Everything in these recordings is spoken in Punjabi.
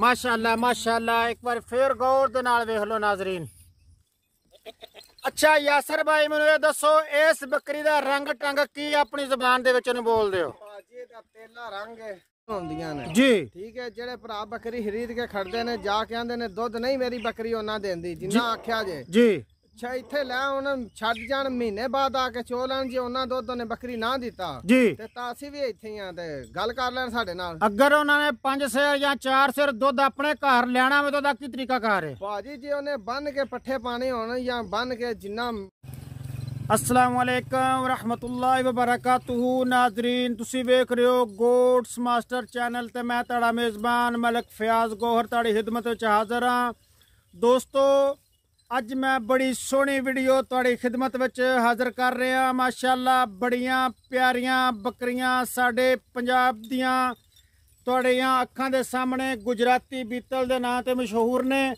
ਮਾਸ਼ਾਅੱਲਾ ਮਾਸ਼ਾਅੱਲਾ ਇੱਕ ਵਾਰ ਫੇਰ ਗੌਰ ਦੇ ਨਾਲ ਵੇਖ ਲਓ ਨਾਜ਼ਰੀਨ ਅੱਛਾ ਯਾਸਰ ਭਾਈ ਮੈਨੂੰ ਇਹ ਦੱਸੋ ਇਸ ਬੱਕਰੀ ਦਾ ਰੰਗ ਟੰਗ ਕੀ ਆਪਣੀ ਜ਼ੁਬਾਨ ਦੇ ਵਿੱਚ ਨੂੰ ਬੋਲਦੇ ਹੋ ਬਾਜੀ ਦਾ ਪਹਿਲਾ ਰੰਗ ਹੁੰਦੀਆਂ ਨੇ ਜੀ ਠੀਕ ਹੈ ਜਿਹੜੇ ਭਰਾ ਬੱਕਰੀ ਖਰੀਦ ਕੇ ਖੜਦੇ ਨੇ ਜਾ ਕੇ ਆਂਦੇ ਨੇ ਦੁੱਧ ਨਹੀਂ ਮੇਰੀ ਬੱਕਰੀ ਉਹਨਾਂ ਦੇਂਦੀ ਜਿੰਨਾ ਆਖਿਆ ਜੇ ਜੀ ਅੱਛਾ ਇੱਥੇ ਲੈ ਉਹਨਾਂ ਨੂੰ ਛੱਡ ਜਾਣ ਮਹੀਨੇ ਬਾਅਦ ਆ ਕੇ ਲੈਣ ਜੇ ਉਹਨਾਂ ਦੁੱਧ ਉਹਨੇ ਬੱਕਰੀ ਨਾ ਦਿੱਤਾ ਜੀ ਤੇ ਤਾਂ ਅਸੀਂ ਵੀ ਇੱਥੇ ਆ ਤੇ ਗੱਲ ਕਰ ਲੈਣ ਸਾਡੇ ਨਾਲ ਅਗਰ ਉਹਨਾਂ ਨੇ 5000 ਜਾਂ 400 ਦੁੱਧ ਆਪਣੇ ਘਰ ਲੈਣਾ ਹੋਵੇ ਤਾਂ ਕੀ ਤਰੀਕਾ ਕਰ ਹੈ ਭਾਜੀ ਜੇ ਉਹਨੇ ਬੰਨ ਕੇ ਪੱਠੇ ਪਾਣੇ ਹੋਣ ਜਾਂ ਬੰਨ ਕੇ ਜਿੰਨਾ ਅਸਲਾਮੁਅਲੈਕਮ ਰਹਿਮਤੁਲਲਾਹ ਵਬਰਕਾਤੁਹੂ ਨਾਜ਼ਰੀਨ ਤੁਸੀਂ ਵੇਖ ਰਹੇ ਹੋ ਗੋਡਸ ਮਾਸਟਰ ਚੈਨਲ ਤੇ ਮੈਂ ਤੁਹਾਡਾ ਮੇਜ਼ਬਾਨ ਮਲਕ ਫਿਆਜ਼ ਗੋਹਰ ਤੁਹਾਡੀ ਖਿਦਮਤ ਵਿੱਚ ਹਾਜ਼ਰ ਹਾਂ ਦੋਸਤੋ ਅੱਜ ਮੈਂ ਬੜੀ ਸੋਹਣੀ ਵੀਡੀਓ ਤੁਹਾਡੀ ਖidmat ਵਿੱਚ ਹਾਜ਼ਰ ਕਰ ਰਿਹਾ ਮਾਸ਼ਾਅੱਲਾ ਬੜੀਆਂ ਪਿਆਰੀਆਂ ਬੱਕਰੀਆਂ ਸਾਡੇ ਪੰਜਾਬ ਦੀਆਂ ਤੁਹਾਡੀਆਂ ਅੱਖਾਂ ਦੇ ਸਾਹਮਣੇ ਗੁਜਰਾਤੀ ਬੀਤਲ ਦੇ ਨਾਂ ਤੇ ਮਸ਼ਹੂਰ ਨੇ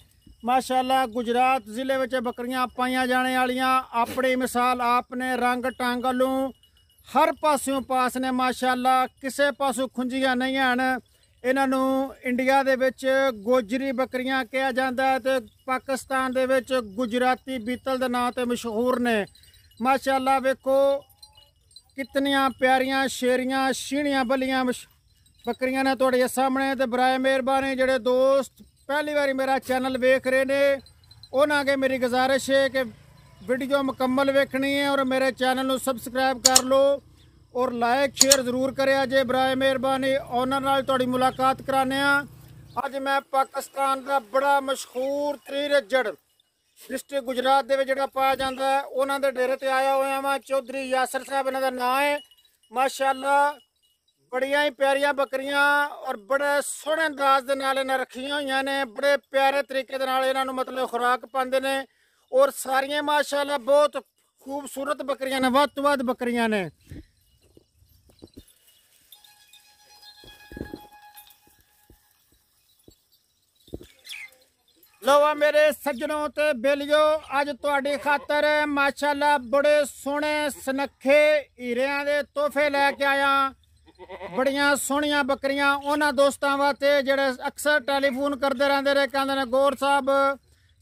ਮਾਸ਼ਾਅੱਲਾ ਗੁਜਰਾਤ ਜ਼ਿਲ੍ਹੇ ਵਿੱਚ ਬੱਕਰੀਆਂ ਪਾਈਆਂ ਜਾਣੇ ਵਾਲੀਆਂ ਆਪਣੀ ਮਿਸਾਲ ਆਪ ਨੇ ਰੰਗ ਟਾਂਗਲੋਂ ਹਰ ਪਾਸਿਓਂ ਪਾਸ ਨੇ ਮਾਸ਼ਾਅੱਲਾ ਕਿਸੇ ਪਾਸੋਂ ਖੁੰਝੀਆਂ ਨਹੀਂ ਹਨ ਇਹਨਾਂ ਨੂੰ ਇੰਡੀਆ ਦੇ ਵਿੱਚ ਗੋਜਰੀ ਬੱਕਰੀਆਂ ਕਿਹਾ ਜਾਂਦਾ ਹੈ ਤੇ ਪਾਕਿਸਤਾਨ ਦੇ ਵਿੱਚ ਗੁਜਰਾਤੀ ਬੀਤਲ ਦੇ ਨਾਂ ਤੇ ਮਸ਼ਹੂਰ ਨੇ ਮਾਸ਼ਾਅੱਲਾ ਵੇਖੋ ਕਿਤਨੀਆਂ ਪਿਆਰੀਆਂ ਸ਼ੇਰੀਆਂ ਸ਼ੀਣੀਆਂ ਬੱਲੀਆਂ ਬੱਕਰੀਆਂ ਨੇ ਤੁਹਾਡੇ ਸਾਹਮਣੇ ਤੇ ਬਰਾਏ ਮਿਹਰਬਾਨੀ ਜਿਹੜੇ ਦੋਸਤ ਪਹਿਲੀ ਵਾਰੀ ਮੇਰਾ ਚੈਨਲ ਵੇਖ ਰਹੇ ਨੇ ਉਹਨਾਂ ਅਗੇ ਮੇਰੀ ਗੁਜ਼ਾਰਿਸ਼ ਹੈ ਕਿ ਵੀਡੀਓ ਮੁਕੰਮਲ ਵੇਖਣੀ ਹੈ ਔਰ ਮੇਰੇ ਚੈਨਲ ਨੂੰ ਸਬਸਕ੍ਰਾਈਬ ਕਰ ਲਓ ਔਰ ਲਾਇਕ ਸ਼ੇਅਰ ਜ਼ਰੂਰ ਕਰਿਆ ਜੇ ਬਰਾਏ ਮਿਹਰਬਾਨੀ ਉਹਨਾਂ ਨਾਲ ਤੁਹਾਡੀ ਮੁਲਾਕਾਤ ਕਰਾਨੇ ਆ ਅੱਜ ਮੈਂ ਪਾਕਿਸਤਾਨ ਦਾ ਬੜਾ ਮਸ਼ਹੂਰ ਤ੍ਰਿਰਜੜ ਡਿਸਟ੍ਰਿਕਟ ਗੁਜਰਾਤ ਦੇ ਵਿੱਚ ਜਿਹੜਾ ਪਾਇਆ ਜਾਂਦਾ ਹੈ ਉਹਨਾਂ ਦੇ ਡੇਰੇ ਤੇ ਆਇਆ ਹੋਇਆ ਮੈਂ ਚੌਧਰੀ ਯਾਸਰ ਸਾਹਿਬ ਇਹਨਾਂ ਦਾ ਨਾਮ ਹੈ ਮਾਸ਼ਾਅੱਲਾ ਬੜੀਆਂ ਹੀ ਪਿਆਰੀਆਂ ਬੱਕਰੀਆਂ ਔਰ ਬੜੇ ਸੋਹਣੇ ਅੰਦਾਜ਼ ਦੇ ਨਾਲ ਇਹਨਾਂ ਰੱਖੀਆਂ ਹੋਈਆਂ ਨੇ ਬੜੇ ਪਿਆਰੇ ਤਰੀਕੇ ਦੇ ਨਾਲ ਇਹਨਾਂ ਨੂੰ ਮਤਲਬ ਖੁਰਾਕ ਪਾਉਂਦੇ ਨੇ ਔਰ ਸਾਰੀਆਂ ਮਾਸ਼ਾਅੱਲਾ ਬਹੁਤ ਖੂਬਸੂਰਤ ਬੱਕਰੀਆਂ ਨੇ ਵੱਧ ਤੋਂ ਵੱਧ ਬੱਕਰੀਆਂ ਨੇ ਲੋਵਾ ਮੇਰੇ ਸੱਜਣੋ ਤੇ ਬੇਲਿਓ ਅੱਜ ਤੁਹਾਡੀ ਖਾਤਰ ਮਾਸ਼ਾਅੱਲਾ ਬੜੇ ਸੋਹਣੇ ਸਨਖੇ ਹੀਰਿਆਂ ਦੇ ਤੋਹਫੇ ਲੈ ਕੇ ਆਇਆ ਬੜੀਆਂ ਸੋਹਣੀਆਂ ਬੱਕਰੀਆਂ ਉਹਨਾਂ ਦੋਸਤਾਂ ਵਾਸਤੇ ਜਿਹੜੇ ਅਕਸਰ ਟੈਲੀਫੋਨ ਕਰਦੇ ਰਹਿੰਦੇ ਰਹੇ ਕਹਿੰਦੇ ਨੇ ਗੌਰ ਸਾਹਿਬ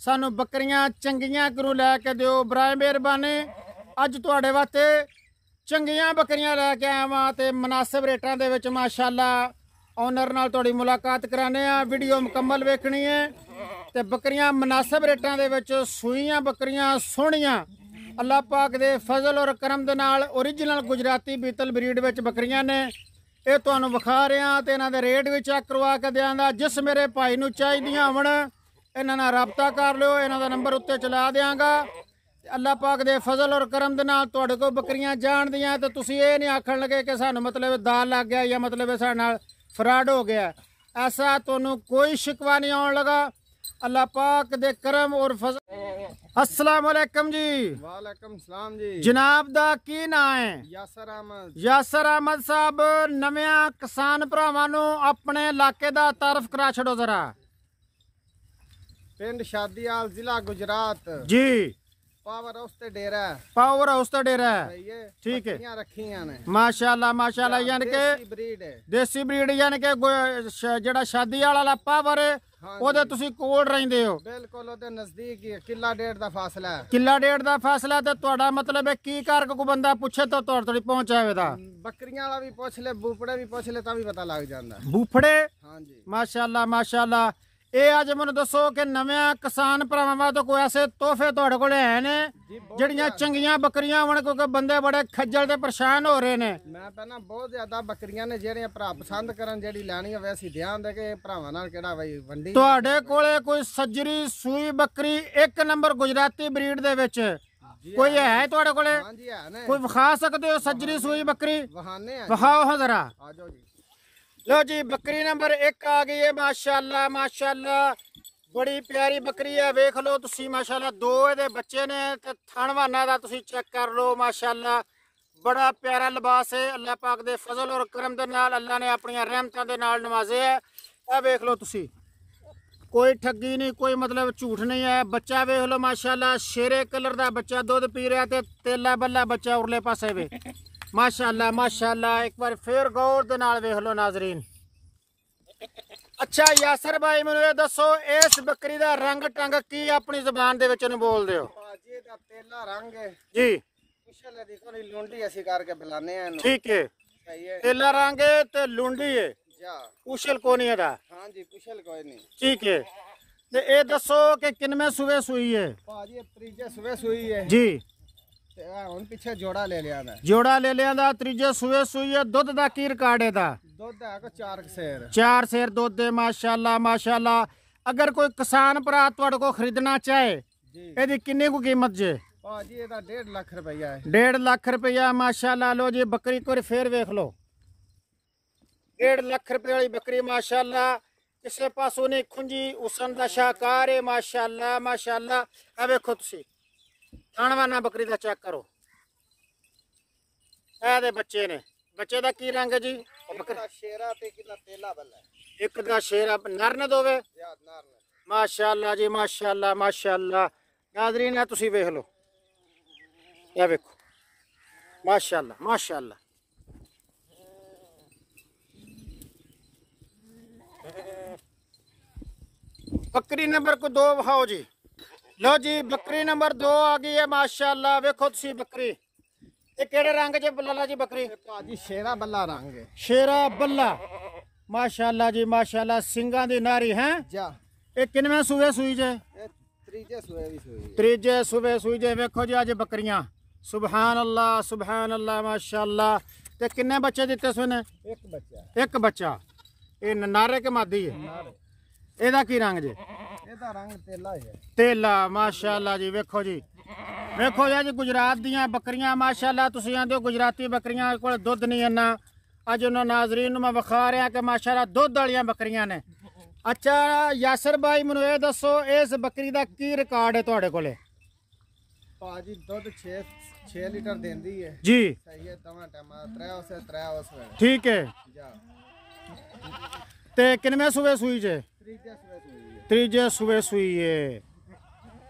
ਸਾਨੂੰ ਬੱਕਰੀਆਂ ਚੰਗੀਆਂ ਕਰੂ ਲੈ ਕੇ ਦਿਓ ਬਰਾਏ ਮਿਹਰਬਾਨੀ ਅੱਜ ਤੁਹਾਡੇ ਵਾਸਤੇ ਚੰਗੀਆਂ ਬੱਕਰੀਆਂ ਲੈ ਕੇ ਆਇਆ ਵਾਂ ਤੇ ਮناسب ਰੇਟਾਂ ਦੇ ਵਿੱਚ ਮਾਸ਼ਾਅੱਲਾ ਓਨਰ ਨਾਲ ਤੁਹਾਡੀ ਮੁਲਾਕਾਤ ਕਰਾਣੇ ਆ ਵੀਡੀਓ ਮੁਕੰਮਲ ਵੇਖਣੀ ਹੈ ਤੇ ਬੱਕਰੀਆਂ ਮناسب ਰੇਟਾਂ ਦੇ ਵਿੱਚ ਸੂਈਆਂ ਬੱਕਰੀਆਂ ਸੋਹਣੀਆਂ ਅੱਲਾਹ ਪਾਕ ਦੇ ਫਜ਼ਲ ਔਰ ਕਰਮ ਦੇ ਨਾਲ origignal ਗੁਜਰਾਤੀ ਬੀਤਲ ਬਰੀਡ ਵਿੱਚ ਬੱਕਰੀਆਂ ਨੇ ਇਹ ਤੁਹਾਨੂੰ ਵਿਖਾ ਰਿਹਾ ਤੇ ਇਹਨਾਂ ਦੇ ਰੇਟ ਵੀ ਚੈੱਕ ਕਰਵਾ ਕੇ ਦਿਆਂਗਾ ਜਿਸ ਮੇਰੇ ਭਾਈ ਨੂੰ ਚਾਹੀਦੀਆਂ ਹਵਣ ਇਹਨਾਂ ਨਾਲ ਰابطਾ ਕਰ ਲਿਓ ਇਹਨਾਂ ਦਾ ਨੰਬਰ ਉੱਤੇ ਚਲਾ ਦਿਆਂਗਾ ਅੱਲਾਹ ਪਾਕ ਦੇ ਫਜ਼ਲ ਔਰ ਕਰਮ ਦੇ ਨਾਲ ਤੁਹਾਡੇ ਕੋਲ ਬੱਕਰੀਆਂ ਜਾਣਦੀਆਂ ਤੇ ਤੁਸੀਂ ਇਹ ਨਹੀਂ ਆਖਣ ਲੱਗੇ ਕਿ ਸਾਨੂੰ ਮਤਲਬ ਦਾਲ ਲੱਗ ਗਿਆ ਜਾਂ ਮਤਲਬ ਸਾਡੇ ਨਾਲ ਫਰਾਡ ਹੋ ਗਿਆ ਐਸਾ ਤੁਹਾਨੂੰ ਕੋਈ ਸ਼ਿਕਵਾ ਨਹੀਂ ਆਉਣ ਲੱਗਾ ਅੱਲਾ ਪਾਕ ਦੇ ਕਰਮ ਔਰ ਫਜ਼ਲ ਅਸਲਾਮ ਅਲੈਕਮ ਜੀ ਵਾਲੇਕਮ ਸਲਾਮ ਜੀ ਜਨਾਬ ਦਾ ਕੀ ਨਾਮ ਹੈ ਯਾਸਰ ਅਹਿਮਦ ਯਾਸਰ ਅਹਿਮਦ ਸਾਹਿਬ ਨਵਿਆਂ ਕਿਸਾਨ ਭਰਾਵਾਂ ਨੂੰ ਆਪਣੇ ਇਲਾਕੇ ਦਾ ਤਾਰਫ ਕਰਾ ਛੜੋ ਜ਼ਰਾ ਪਿੰਡ ਸ਼ਾਦੀਆਲ ਜ਼ਿਲ੍ਹਾ ਗੁਜਰਾਤ ਜੀ ਪਾਵਰ ਹਾਊਸ ਤੇ ਡੇਰਾ ਪਾਵਰ ਹਾਊਸ ਤੇ ਡੇਰਾ ਠੀਕ ਹੈ ਬੱਕਰੀਆਂ ਰੱਖੀਆਂ ਨੇ ਮਾਸ਼ਾਅੱਲਾ ਮਾਸ਼ਾਅੱਲਾ ਯਾਨਕਿ ਦੇਸੀ ਬਰੀਡ ਹੈ ਦੇਸੀ ਬਰੀਡ ਯਾਨਕਿ ਜਿਹੜਾ ਸ਼ਾਦੀਆਲ ਵਾਲਾ ਪਾਵਰ ਉਹਦੇ ਤੁਸੀਂ ਕੋਲ ਰਹਿੰਦੇ ਹੋ ਬਿਲਕੁਲ ਉਹਦੇ ਨਜ਼ਦੀਕ ਹੀ ਕਿਲਾ ਡੇਢ ਦਾ ਫਾਸਲਾ ਹੈ ਕਿਲਾ ਡੇਢ ਦਾ ਫਾਸਲਾ ਤੇ ਤੁਹਾਡਾ ਮਤਲਬ ਹੈ ਕੀ ਕਰਕੇ ਕੋ ਬੰਦਾ ਪੁੱਛੇ ਤਾਂ ਤੁਹਾਡੇ ਤੜੀ ਪਹੁੰਚ ਆਵੇ ਦਾ ਬੱਕਰੀਆਂ ਵਾਲਾ ਵੀ ਪੁੱਛ ਲੈ ਬੂਫੜੇ ਵੀ ਪੁੱਛ ਲੈ ਤਾਂ ਵੀ ਪਤਾ ਲੱਗ ਜਾਂਦਾ ਬੂਫੜੇ ਹਾਂਜੀ ਮਾਸ਼ਾਅੱਲਾ ਮਾਸ਼ਾਅੱਲਾ ਇਹ ਅੱਜ ਮੈਨੂੰ ਦੱਸੋ ਕਿ ਨਵੇਂ ਕਿਸਾਨ ਭਰਾਵਾਂ ਤੋਂ ਕੋਈ ਐਸੇ ਤੋਹਫੇ ਤੁਹਾਡੇ ਕੋਲ ਹੈ ਨੇ ਜਿਹੜੀਆਂ ਚੰਗੀਆਂ ਬੱਕਰੀਆਂ ਹੋਣ ਕਿਉਂਕਿ ਬੰਦੇ ਬੜੇ ਖੱਜਲ ਤੇ ਪਰੇਸ਼ਾਨ ਹੋ ਰਹੇ ਨੇ ਮੈਂ ਪਹਿਲਾਂ ਬਹੁਤ ਜ਼ਿਆਦਾ ਬੱਕਰੀਆਂ ਨੇ ਜਿਹੜੀਆਂ ਭਰਾ ਪਸੰਦ ਕਰਨ ਜਿਹੜੀ ਲੈਣੀ ਹੋਵੇ ਅਸੀਂ ਧਿਆਨ ਦੇ ਕੇ ਭਰਾਵਾਂ ਨਾਲ ਕਿਹੜਾ ਬਈ ਵੰਡੀ ਤੁਹਾਡੇ ਕੋਲੇ ਕੋਈ ਸੱਜਰੀ ਸੂਈ ਬੱਕਰੀ ਇੱਕ ਨੰਬਰ ਗੁਜਰਾਤੀ ਬਰੀਡ ਦੇ ਵਿੱਚ ਕੋਈ ਹੈ ਤੁਹਾਡੇ ਕੋਲੇ ਹਾਂਜੀ ਹੈ ਨੇ ਕੋਈ ਵਿਖਾ ਸਕਦੇ ਹੋ ਸੱਜਰੀ ਸੂਈ ਬੱਕਰੀ ਵਹਾਨੇ ਆ ਵਿਖਾਓ ਜਰਾ ਆ ਜਾਓ ਜੀ ਲੋ ਜੀ ਬੱਕਰੀ ਨੰਬਰ 1 ਆ ਗਈ ਹੈ ਮਾਸ਼ਾਅੱਲਾ ਮਾਸ਼ਾਅੱਲਾ ਬੜੀ ਪਿਆਰੀ ਬੱਕਰੀ ਹੈ ਵੇਖ ਲਓ ਤੁਸੀਂ ਮਾਸ਼ਾਅੱਲਾ ਦੋ ਇਹਦੇ ਬੱਚੇ ਨੇ ਤੇ ਥਣਵਾਨਾ ਦਾ ਤੁਸੀਂ ਚੈੱਕ ਕਰ ਲਓ ਮਾਸ਼ਾਅੱਲਾ ਬੜਾ ਪਿਆਰਾ ਲਿਬਾਸ ਹੈ ਅੱਲਾ ਪਾਕ ਦੇ ਫਜ਼ਲ ਔਰ ਕਰਮ ਦੇ ਨਾਲ ਅੱਲਾ ਨੇ ਆਪਣੀਆਂ ਰਹਿਮਤਾਂ ਦੇ ਨਾਲ ਨਵਾਜ਼ੇ ਹੈ ਇਹ ਵੇਖ ਲਓ ਤੁਸੀਂ ਕੋਈ ਠੱਗੀ ਨਹੀਂ ਕੋਈ ਮਤਲਬ ਝੂਠ ਨਹੀਂ ਹੈ ਬੱਚਾ ਵੇਖ ਲਓ ਮਾਸ਼ਾਅੱਲਾ ਸ਼ੇਰੇ ਕਲਰ ਦਾ ਬੱਚਾ ਦੁੱਧ ਪੀ ਰਿਹਾ ਤੇ ਤੇਲਾ ਬੱਲਾ ਬੱਚਾ ਉਰਲੇ ਪਾਸੇ ਵੇ ਮਾਸ਼ਾਅੱਲਾ ਮਾਸ਼ਾਅੱਲਾ ਇੱਕ ਵਾਰ ਫੇਰ ਗੌਰ ਦੇ ਨਾਲ ਵੇਖ ਲਓ ਨਾਜ਼ਰੀਨ ਅੱਛਾ ਯਾਸਰ ਭਾਈ ਮੈਨੂੰ ਇਹ ਦੱਸੋ ਇਸ ਬੱਕਰੀ ਦਾ ਰੰਗ ਟੰਗ ਕੀ ਆਪਣੀ ਜ਼ੁਬਾਨ ਦੇ ਵਿੱਚ ਨੂੰ ਬੋਲਦੇ ਹੋ ਬਾਜੀ ਇਹਦਾ ਪਹਿਲਾ ਰੰਗ ਹੈ ਜੀ ਮਾਸ਼ਾਅੱਲਾ ਦੇਖੋ ਨੀ ਲੁੰਡੀ ਅਸੀਂ ਕਰਕੇ ਬੁਲਾਨੇ ਆ ਇਹਨੂੰ ਠੀਕ ਹੈ ਸਹੀ ਹੈ ਰੰਗ ਹੈ ਤੇ ਲੁੰਡੀ ਹੈ ਜਾ ਕੁਸ਼ਲ ਕੋਨੀ ਦਾ ਹਾਂ ਜੀ ਕੁਸ਼ਲ ਕੋਈ ਨਹੀਂ ਠੀਕ ਹੈ ਤੇ ਇਹ ਦੱਸੋ ਕਿ ਕਿੰਨਵੇਂ ਸੂਏ ਸੂਈ ਹੈ ਬਾਜੀ ਇਹ ਤੀਜੇ ਸੂਵੇ ਸੂਈ ਹੈ ਜੀ ਆਹ ਹੁਣ ਪਿੱਛੇ ਜੋੜਾ ਲੈ ਲਿਆ ਦਾ ਜੋੜਾ ਲੈ ਲਿਆ ਦਾ ਤੀਜੇ ਸੂਏ ਸੂਏ ਦੁੱਧ ਦਾ ਕੀ ਰਿਕਾਰਡ ਹੈ ਦਾ ਦੁੱਧ ਹੈ ਕੋ ਚਾਰ ਸੇਰ ਚਾਰ ਸੇਰ ਦੁੱਧ ਦੇ ਮਾਸ਼ਾਅੱਲਾ ਮਾਸ਼ਾਅੱਲਾ ਅਗਰ ਕੋਈ ਕਿਸਾਨ ਭਰਾ ਤੁਹਾਡੇ ਕੋ ਖਰੀਦਣਾ ਚਾਹੇ ਜੀ ਇਹਦੀ ਕਿੰਨੀ ਕੁ ਕੀਮਤ ਜੇ ਭਾਜੀ ਇਹਦਾ 1.5 ਲੱਖ ਰੁਪਈਆ ਹੈ 1.5 ਲੱਖ ਰੁਪਇਆ ਮਾਸ਼ਾਅੱਲਾ ਲੋ ਜੀ ਬੱਕਰੀ ਕੋਈ ਫੇਰ ਵੇਖ ਲੋ 1.5 ਲੱਖ ਰੁਪਏ ਵਾਲੀ ਬੱਕਰੀ ਮਾਸ਼ਾਅੱਲਾ ਕਿਸੇ ਪਾਸੋਂ ਨਹੀਂ ਖੁੰਜੀ ਉਸਨ ਦਾ ਸ਼ਾਹਕਾਰ ਹੈ ਮਾਸ਼ਾਅੱਲਾ ਮਾਸ਼ਾਅੱਲਾ ਆ ਵੇਖੋ ਤੁਸੀਂ ਥਣਵਾਨਾ ਬੱਕਰੀ ਦਾ ਚੈੱਕ ਕਰੋ ਇਹ ਦੇ ਬੱਚੇ ਨੇ ਬੱਚੇ ਦਾ ਕੀ ਰੰਗ ਹੈ ਜੀ ਇੱਕ ਦਾ ਸ਼ੇਰਾ ਤੇ ਕਿੰਨਾ ਤੇਲਾ ਬੱਲਾ ਇੱਕ ਦਾ ਸ਼ੇਰਾ ਨਰ ਨੇ ਦੋਵੇ ਮਾਸ਼ਾਅੱਲਾ ਜੀ ਮਾਸ਼ਾਅੱਲਾ ਮਾਸ਼ਾਅੱਲਾ ਨਾਜ਼ਰੀਨ ਆ ਤੁਸੀਂ ਵੇਖ ਲਓ ਇਹ ਵੇਖੋ ਮਾਸ਼ਾਅੱਲਾ ਮਾਸ਼ਾਅੱਲਾ ਬੱਕਰੀ ਨੰਬਰ ਕੋ 2 ਵਹਾਓ ਜੀ ਲੋ ਜੀ ਬੱਕਰੀ ਨੰਬਰ 2 ਆ ਗਈ ਹੈ ਮਾਸ਼ਾਅੱਲਾ ਵੇਖੋ ਤੁਸੀਂ ਬੱਕਰੀ ਇਹ ਕਿਹੜੇ ਰੰਗ 'ਚ ਬੱਲਾ ਜੀ ਬੱਕਰੀ ਭਾਜੀ ਸ਼ੇਰਾ ਬੱਲਾ ਰੰਗ ਹੈ ਸ਼ੇਰਾ ਬੱਲਾ ਮਾਸ਼ਾਅੱਲਾ ਜੀ ਮਾਸ਼ਾਅੱਲਾ ਸਿੰਘਾਂ ਦੀ ਨਾਰੀ ਹੈ ਜਾ ਇਹ ਕਿੰਨਵੇਂ ਸੂਏ ਸੂਈ ਜੇ ਤੀਜੇ ਸੂਏ ਵੀ ਸੂਈ ਤੀਜੇ ਸੂਈ ਜੇ ਵੇਖੋ ਜੀ ਅੱਜ ਬੱਕਰੀਆਂ ਸੁਭਾਨ ਅੱਲਾ ਸੁਭਾਨ ਅੱਲਾ ਮਾਸ਼ਾਅੱਲਾ ਤੇ ਕਿੰਨੇ ਬੱਚੇ ਦਿੱਤੇ ਸੁਨੇ ਇੱਕ ਬੱਚਾ ਇੱਕ ਬੱਚਾ ਇਹ ਨਨਾਰੇ ਕੇ ਮਾਦੀ ਹੈ ਇਹਦਾ ਕੀ ਰੰਗ ਜੇ ਇਹਦਾ ਰੰਗ ਤੇਲਾ ਹੈ ਤੇਲਾ ਮਾਸ਼ਾਅੱਲਾ ਜੀ ਵੇਖੋ ਜੀ ਵੇਖੋ ਜੀ ਗੁਜਰਾਤ ਦੀਆਂ ਬੱਕਰੀਆਂ ਮਾਸ਼ਾਅੱਲਾ ਤੁਸੀਂ ਆਂਦੇ ਹੋ ਗੁਜਰਾਤੀ ਬੱਕਰੀਆਂ ਕੋਲ ਦੁੱਧ ਨਹੀਂ ਇੰਨਾ ਅੱਜ ਉਹਨਾਂ ਨਾਜ਼ਰੀਨ ਨੂੰ ਮੈਂ ਵਿਖਾ ਰਿਹਾ ਕਿ ਮਾਸ਼ਾਅੱਲਾ ਦੁੱਧ ਵਾਲੀਆਂ ਬੱਕਰੀਆਂ ਨੇ ਅੱਛਾ ਯਾਸਰ ਭਾਈ ਮੈਨੂੰ ਇਹ ਦੱਸੋ ਇਸ ਬੱਕਰੀ ਦਾ ਕੀ ਰਿਕਾਰਡ ਹੈ ਤੁਹਾਡੇ ਕੋਲੇ ਭਾਜੀ ਦੁੱਧ 6 6 ਲੀਟਰ ਦਿੰਦੀ ਹੈ ਜੀ ਸਹੀ ਹੈ ਤਵਾ ਟਮਾ ਤਰੇ ਉਸੇ ਤਰੇ ਉਸ ਵੇਲੇ ਠੀਕ ਹੈ ਤੇ ਕਿੰਨੇ ਸੂਏ ਸੂਈ ਜੇ ਤੀਜੇ ਤੀਜੇ ਸੂਏ ਸੂਈਏ ਏ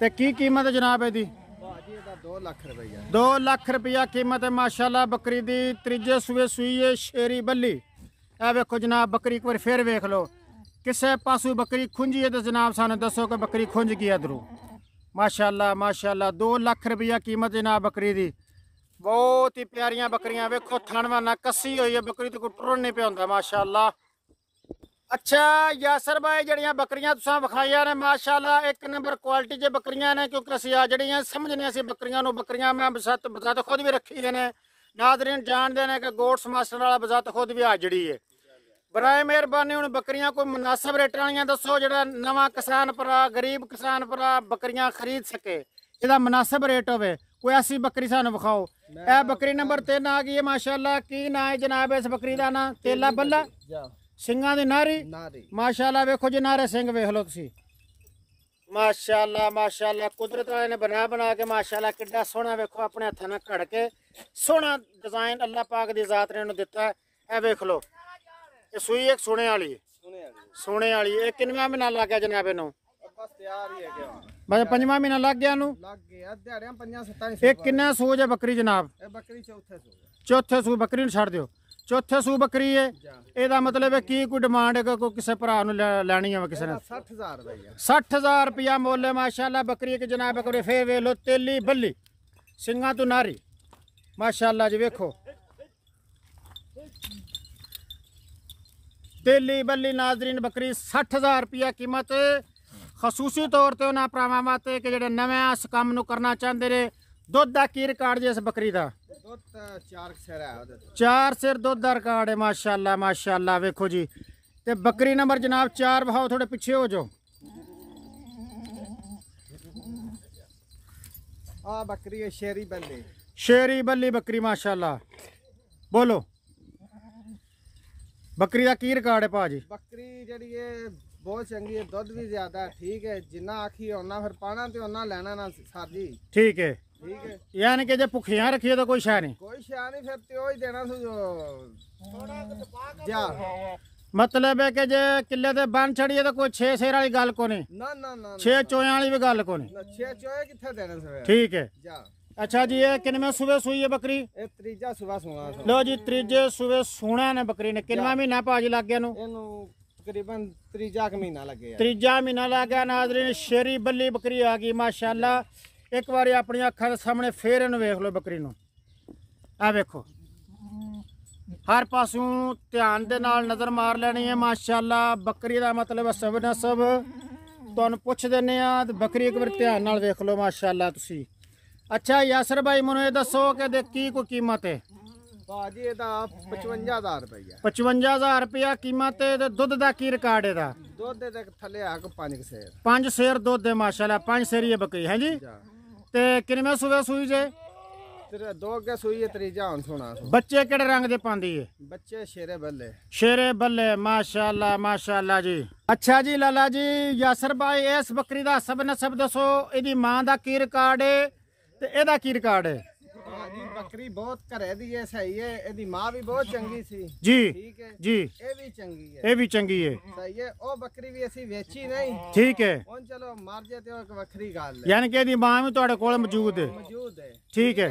ਤੇ ਕੀ ਕੀਮਤ ਹੈ ਜਨਾਬ ਇਹਦੀ ਬਾਜੀ ਇਹਦਾ 2 ਲੱਖ ਰੁਪਈਆ 2 ਲੱਖ ਰੁਪਈਆ ਕੀਮਤ ਹੈ ਮਾਸ਼ਾਅੱਲਾ ਬੱਕਰੀ ਦੀ ਤੀਜੇ ਸੂਏ ਸੂਈਏ ਏ ਸ਼ੇਰੀ ਬੱਲੀ ਇਹ ਵੇਖੋ ਜਨਾਬ ਬੱਕਰੀ ਇੱਕ ਵਾਰ ਫੇਰ ਵੇਖ ਲਓ ਕਿਸੇ ਪਾਸੋਂ ਬੱਕਰੀ ਖੁੰਝੀ ਹੈ ਤੇ ਜਨਾਬ ਸਾਨੂੰ ਦੱਸੋ ਕਿ ਬੱਕਰੀ ਖੁੰਝ ਗਈ ਇਧਰੋਂ ਮਾਸ਼ਾਅੱਲਾ ਮਾਸ਼ਾਅੱਲਾ 2 ਲੱਖ ਰੁਪਈਆ ਕੀਮਤ ਹੈ ਜਨਾਬ ਬੱਕਰੀ ਦੀ ਬਹੁਤ ਹੀ ਪਿਆਰੀਆਂ ਬੱਕਰੀਆਂ ਵੇਖੋ ਥਣਵਾਨਾ ਕੱਸੀ ਹੋਈ ਹੈ ਬੱਕਰੀ ਤੇ ਕੋ ਟਰਨ ਨਹੀਂ ਪਿਆ ਹੁੰਦਾ ਮਾਸ਼ਾਅੱਲਾ अच्छा यासर भाई जड़िया बकरियां तो विखाइया ने माशाला एक नंबर क्वालिटी जो बकरिया ने क्योंकि असं आ जड़ी समझने से बकरियां बकरिया मैं बसात बसात खुद भी रखी है नादरीन जानते हैं कि गोड्स मास्टर वाला बसात खुद भी आ जड़ी है बर मेहरबानी हूँ बकरियां कोई मुनासिब रेट वाली दसो जो नवा किसान भरा गरीब किसान भरा बकरियां खरीद सके यदा मुनासिब रेट हो कोई ऐसी बकरी सू विखाओ ए बकरी नंबर तीन आ गई है माशाला की ना है जनाब इस बकरी का ना तेला बल्ला ਸਿੰਘਾਂ ਦੇ ਨਾਰੀ ਮਾਸ਼ਾਅੱਲਾ ਵੇਖੋ ਜੀ ਨਾਰੇ ਸਿੰਘ ਵੇਖ ਲਓ ਤੁਸੀਂ ਮਾਸ਼ਾਅੱਲਾ ਮਾਸ਼ਾਅੱਲਾ ਕੁਦਰਤ ਵਾਲੇ ਨੇ ਬਣਾ ਬਣਾ ਕੇ ਮਾਸ਼ਾਅੱਲਾ ਕਿੱਡਾ ਸੋਹਣਾ ਵੇਖੋ ਆਪਣੇ ਹੱਥਾਂ ਨਾਲ ਘੜ ਕੇ ਸੋਹਣਾ ਡਿਜ਼ਾਈਨ ਅੱਲਾਹ ਪਾਕ ਦੀ ਜ਼ਾਤ ਨੇ ਇਹਨੂੰ ਦਿੱਤਾ ਇਹ ਵੇਖ ਲਓ ਇਹ ਸੂਈ ਇੱਕ ਸੋਨੇ ਵਾਲੀ ਹੈ ਸੋਨੇ ਵਾਲੀ ਇਹ ਕਿੰਨਵਾਂ ਮਹੀਨਾ ਲੱਗ ਗਿਆ ਜਨਾਬ ਇਹਨੂੰ ਬਸ ਤਿਆਰ ਹੀ ਹੈ ਗਿਆ ਬਸ ਪੰਜਵਾਂ ਮਹੀਨਾ ਲੱਗ ਗਿਆ ਨੂੰ ਲੱਗ ਗਿਆ ਦਿਹਾੜਿਆਂ ਪੰਜਾਂ ਸੱਤਾਂ ਇਹ ਕਿੰਨਾ ਸੂਜ ਹੈ ਬੱਕਰੀ ਜਨਾਬ ਇਹ ਬੱਕਰੀ ਚੌਥੇ ਸੂਜ ਚੌਥੇ ਸੂਜ ਬੱਕਰੀ ਨੂੰ ਛੱਡ ਦਿਓ ਚੌਥੇ ਸੂ ਬੱਕਰੀ ਏ ਇਹਦਾ ਮਤਲਬ ਹੈ ਕੀ ਕੋਈ ਡਿਮਾਂਡ ਹੈ ਕੋਈ ਕਿਸੇ ਭਰਾ ਨੂੰ ਲੈਣੀ ਹੈ ਕਿਸੇ ਨੇ 60000 ਦਾ 60000 ਰੁਪਿਆ ਮੁੱਲ ਹੈ ਮਾਸ਼ਾਅੱਲਾ ਬੱਕਰੀ ਇੱਕ ਜਨਾਬ ਕਰੇ ਫੇਰ ਵੇ ਲੋ ਤੇਲੀ ਬੱਲੀ ਸਿੰਘਾਂ ਤੋਂ ਨਾਰੀ ਮਾਸ਼ਾਅੱਲਾ ਜੀ ਵੇਖੋ ਤੇਲੀ ਬੱਲੀ ਨਾਜ਼ਰੀਨ ਬੱਕਰੀ 60000 ਰੁਪਿਆ ਕੀਮਤ ਖਸੂਸੀ ਤੌਰ ਤੇ ਉਹਨਾਂ ਭਰਾਵਾਂ ਵਾਸਤੇ ਕਿ ਜਿਹੜੇ ਨਵੇਂ ਇਸ ਕੰਮ ਨੂੰ ਕਰਨਾ ਚਾਹੁੰਦੇ ਨੇ ਦੁੱਧ ਦਾ ਕੀ ਰਿਕਾਰਡ ਜੇ ਇਸ ਬੱਕਰੀ ਦਾ ਚਾਰ ਸਿਰ ਚਾਰ ਸਿਰ ਦੁੱਧ ਦਾ ਰਿਕਾਰਡ ਹੈ ਮਾਸ਼ਾਅੱਲਾ ਮਾਸ਼ਾਅੱਲਾ ਵੇਖੋ ਜੀ ਤੇ ਬੱਕਰੀ ਨੰਬਰ ਜਨਾਬ 4 ਬਹਾਉ ਥੋੜੇ ਪਿੱਛੇ ਹੋ ਜਾਓ ਆ ਬੱਕਰੀ ਹੈ ਸ਼ੇਰੀ ਬੱਲੀ ਸ਼ੇਰੀ ਬੱਲੀ ਬੱਕਰੀ ਮਾਸ਼ਾਅੱਲਾ ਬੋਲੋ ਬੱਕਰੀ ਦਾ ਕੀ ਰਿਕਾਰਡ ਹੈ ਭਾਜੀ ਬੱਕਰੀ ਜਿਹੜੀ ਇਹ ਬਹੁਤ ਚੰਗੀ ਹੈ ਦੁੱਧ ਵੀ ਜ਼ਿਆਦਾ ਠੀਕ ਹੈ ਜਿੰਨਾ ਆਖੀ ਉਹਨਾਂ ਫਿਰ ਪਾਣਾ ਤੇ ਉਹਨਾਂ ਲੈਣਾ ਨਾਲ ਸਰ ਜੀ ਠੀਕ ਹੈ ਠੀਕ ਹੈ ਯਾਨੀ ਕਿ ਜੇ ਭੁੱਖਿਆਂ ਰੱਖੀਏ ਤਾਂ ਕੋਈ ਸ਼ੈ ਨਹੀਂ ਕੋਈ ਸ਼ੈ ਨਹੀਂ ਫਿਰ ਤੇ ਉਹ ਹੀ ਦੇਣਾ ਸੀ ਥੋੜਾ ਮਤਲਬ ਹੈ ਕਿ ਜੇ ਕਿੱਲੇ ਤੇ ਬੰਨ ਛੜੀਏ ਤਾਂ ਕੋਈ 6 ਸ਼ੇਰ ਵਾਲੀ ਗੱਲ ਕੋ ਨਹੀਂ ਨਾ ਨਾ ਨਾ 6 ਚੋਇਆਂ ਵਾਲੀ ਵੀ ਗੱਲ ਕੋ ਨਹੀਂ 6 ਚੋਏ ਕਿੱਥੇ ਦੇਣੇ ਸਵੇ ਠੀਕ ਹੈ ਜਾ ਅੱਛਾ ਜੀ ਇਹ ਕਿੰਨੇ ਸੂਬੇ ਸੂਈ ਹੈ ਬੱਕਰੀ ਇਹ ਤੀਜਾ ਸੂਬਾ ਸੋਣਾ ਲੋ ਜੀ ਤੀਜੇ ਸਵੇ ਸੋਣਾ ਨੇ ਬੱਕਰੀ ਨੇ ਕਿੰਨਾ ਮਹੀਨਾ ਪਾਜ ਲੱਗ ਗਿਆ ਨੂੰ ਇਹਨੂੰ ਤਕਰੀਬਨ ਤੀਜਾ ਮਹੀਨਾ ਲੱਗਿਆ ਤੀਜਾ ਮਹੀਨਾ ਲੱਗ ਗਿਆ ਨਾਜ਼ਰੀਨ ਸ਼ੇਰੀ ਬੱਲੀ ਬੱਕਰੀ ਆ ਗਈ ਮਾਸ਼ਾਅੱਲਾ ਇੱਕ ਵਾਰੀ ਆਪਣੀਆਂ ਅੱਖਾਂ ਦੇ ਸਾਹਮਣੇ ਫੇਰ ਇਹਨੂੰ ਵੇਖ ਲਓ ਬੱਕਰੀ ਨੂੰ ਆ ਵੇਖੋ ਹਰ ਪਾਸੋਂ ਧਿਆਨ ਦੇ ਨਾਲ ਨਜ਼ਰ ਮਾਰ ਲੈਣੀ ਹੈ ਮਾਸ਼ਾਅੱਲਾ ਬੱਕਰੀ ਦਾ ਮਤਲਬ ਹੈ ਸਭ ਨਾ ਸਭ ਤੁਹਾਨੂੰ ਪੁੱਛ ਦਿੰਨੇ ਆ ਤੇ ਬੱਕਰੀ ਇੱਕ ਵਾਰ ਧਿਆਨ ਨਾਲ ਵੇਖ ਲਓ ਮਾਸ਼ਾਅੱਲਾ ਤੁਸੀਂ ਅੱਛਾ ਯਾਸਰ ਭਾਈ ਮੈਨੂੰ ਇਹ ਦੱਸੋ ਕਿ ਦੇ ਕੀ ਕੋ ਕੀਮਤ ਹੈ ਬਾਜੀ ਇਹਦਾ 55000 ਰੁਪਇਆ 55000 ਰੁਪਈਆ ਕੀਮਤ ਹੈ ਤੇ ਦੁੱਧ ਦਾ ਕੀ ਰਿਕਾਰਡ ਹੈ ਦਾ ਦੁੱਧ ਦੇ ਤੱਕ ਥੱਲੇ ਆ ਕੇ 5 ਸੇਰ 5 ਸੇਰ ਦੁੱਧ ਦੇ ਮਾਸ਼ਾਅੱਲਾ 5 ਸੇਰੀ ਬੱਕਰੀ ਹੈ ਜੀ ਤੇ ਕਿੰਨੇ ਸੂਵੇ ਸੂਈ ਜੇ ਤੇਰੇ ਦੋ ਅੱਗੇ ਸੂਈ ਹੈ ਤੀਜਾ ਹੁਣ ਸੋਣਾ ਬੱਚੇ ਕਿਹੜੇ ਰੰਗ ਦੇ ਪਾਉਂਦੀ ਏ ਬੱਚੇ ਸ਼ੇਰੇ ਬੱਲੇ ਸ਼ੇਰੇ ਬੱਲੇ ਮਾਸ਼ਾਅੱਲਾ ਮਾਸ਼ਾਅੱਲਾ ਜੀ ਅੱਛਾ ਜੀ ਲਾਲਾ ਜੀ ਯਾਸਰ ਭਾਈ ਇਸ ਬੱਕਰੀ ਦਾ ਸਭ ਨਸਬ ਦੱਸੋ ਇਹਦੀ ਮਾਂ ਦਾ ਕੀ ਰਿਕਾਰਡ ਏ ਤੇ ਇਹਦਾ ਕੀ ਰਿਕਾਰਡ ਏ ਇਹਦੀ ਬੱਕਰੀ ਬਹੁਤ ਘਰੇ ਦੀ ਐ ਸਹੀ ਐ ਇਹਦੀ ਮਾਂ ਵੀ ਬਹੁਤ ਚੰਗੀ ਸੀ ਜੀ ਠੀਕ ਐ ਜੀ ਇਹ ਵੀ ਚੰਗੀ ਐ ਇਹ ਵੀ ਚੰਗੀ ਐ ਸਹੀ ਐ ਉਹ ਬੱਕਰੀ ਵੀ ਅਸੀਂ ਵੇਚੀ ਨਹੀਂ ਠੀਕ ਐ ਹੁਣ ਚਲੋ ਮਰ ਜੇ ਤੇ ਉਹ ਇੱਕ ਵੱਖਰੀ ਗੱਲ ਐ ਯਾਨੀ ਕਿ ਇਹਦੀ ਮਾਂ ਵੀ ਤੁਹਾਡੇ ਕੋਲ ਮੌਜੂਦ ਐ ਮੌਜੂਦ ਐ ਠੀਕ ਐ